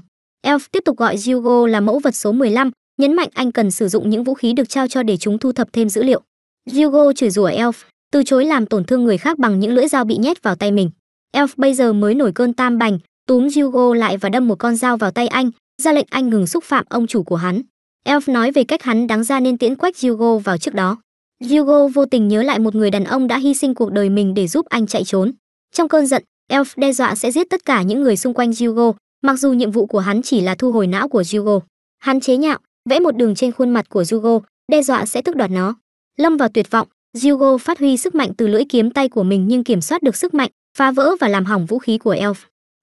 Elf tiếp tục gọi Jugo là mẫu vật số 15, nhấn mạnh anh cần sử dụng những vũ khí được trao cho để chúng thu thập thêm dữ liệu. Jugo chửi rủa Elf, từ chối làm tổn thương người khác bằng những lưỡi dao bị nhét vào tay mình. Elf bây giờ mới nổi cơn tam bành, túm Hugo lại và đâm một con dao vào tay anh, ra lệnh anh ngừng xúc phạm ông chủ của hắn. Elf nói về cách hắn đáng ra nên tiễn quách Hugo vào trước đó. Hugo vô tình nhớ lại một người đàn ông đã hy sinh cuộc đời mình để giúp anh chạy trốn. Trong cơn giận, Elf đe dọa sẽ giết tất cả những người xung quanh Hugo, mặc dù nhiệm vụ của hắn chỉ là thu hồi não của Hugo. Hắn chế nhạo, vẽ một đường trên khuôn mặt của Hugo, đe dọa sẽ tước đoạt nó. Lâm vào tuyệt vọng, Hugo phát huy sức mạnh từ lưỡi kiếm tay của mình nhưng kiểm soát được sức mạnh, phá vỡ và làm hỏng vũ khí của Elf.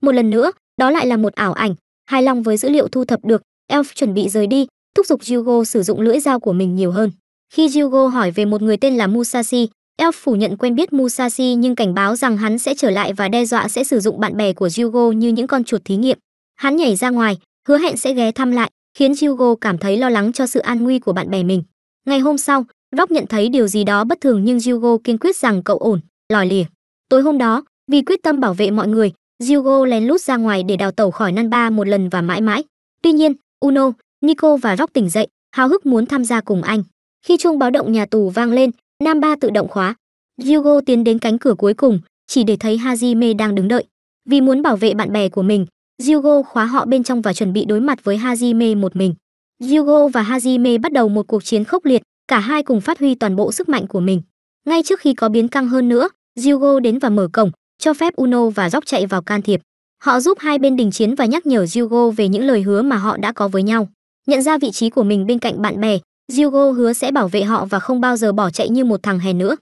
Một lần nữa, đó lại là một ảo ảnh, hài lòng với dữ liệu thu thập được, Elf chuẩn bị rời đi, thúc giục Hugo sử dụng lưỡi dao của mình nhiều hơn. Khi Hugo hỏi về một người tên là Musashi, Elf phủ nhận quen biết Musashi nhưng cảnh báo rằng hắn sẽ trở lại và đe dọa sẽ sử dụng bạn bè của Hugo như những con chuột thí nghiệm. Hắn nhảy ra ngoài, hứa hẹn sẽ ghé thăm lại, khiến Hugo cảm thấy lo lắng cho sự an nguy của bạn bè mình. Ngày hôm sau, Rock nhận thấy điều gì đó bất thường nhưng Jugo kiên quyết rằng cậu ổn, lòi lìa. Tối hôm đó, vì quyết tâm bảo vệ mọi người, Jugo lén lút ra ngoài để đào tẩu khỏi nan ba một lần và mãi mãi. Tuy nhiên, Uno, Nico và Rock tỉnh dậy, háo hức muốn tham gia cùng anh. Khi chuông báo động nhà tù vang lên, Nam Ba tự động khóa. Jugo tiến đến cánh cửa cuối cùng, chỉ để thấy Hajime đang đứng đợi. Vì muốn bảo vệ bạn bè của mình, Jugo khóa họ bên trong và chuẩn bị đối mặt với Hajime một mình. Jugo và Hajime bắt đầu một cuộc chiến khốc liệt, cả hai cùng phát huy toàn bộ sức mạnh của mình ngay trước khi có biến căng hơn nữa Jugo đến và mở cổng cho phép uno và dốc chạy vào can thiệp họ giúp hai bên đình chiến và nhắc nhở Jugo về những lời hứa mà họ đã có với nhau nhận ra vị trí của mình bên cạnh bạn bè Jugo hứa sẽ bảo vệ họ và không bao giờ bỏ chạy như một thằng hèn nữa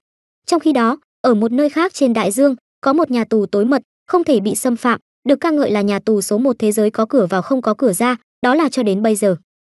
trong khi đó ở một nơi khác trên đại dương có một nhà tù tối mật không thể bị xâm phạm được ca ngợi là nhà tù số một thế giới có cửa vào không có cửa ra đó là cho đến bây giờ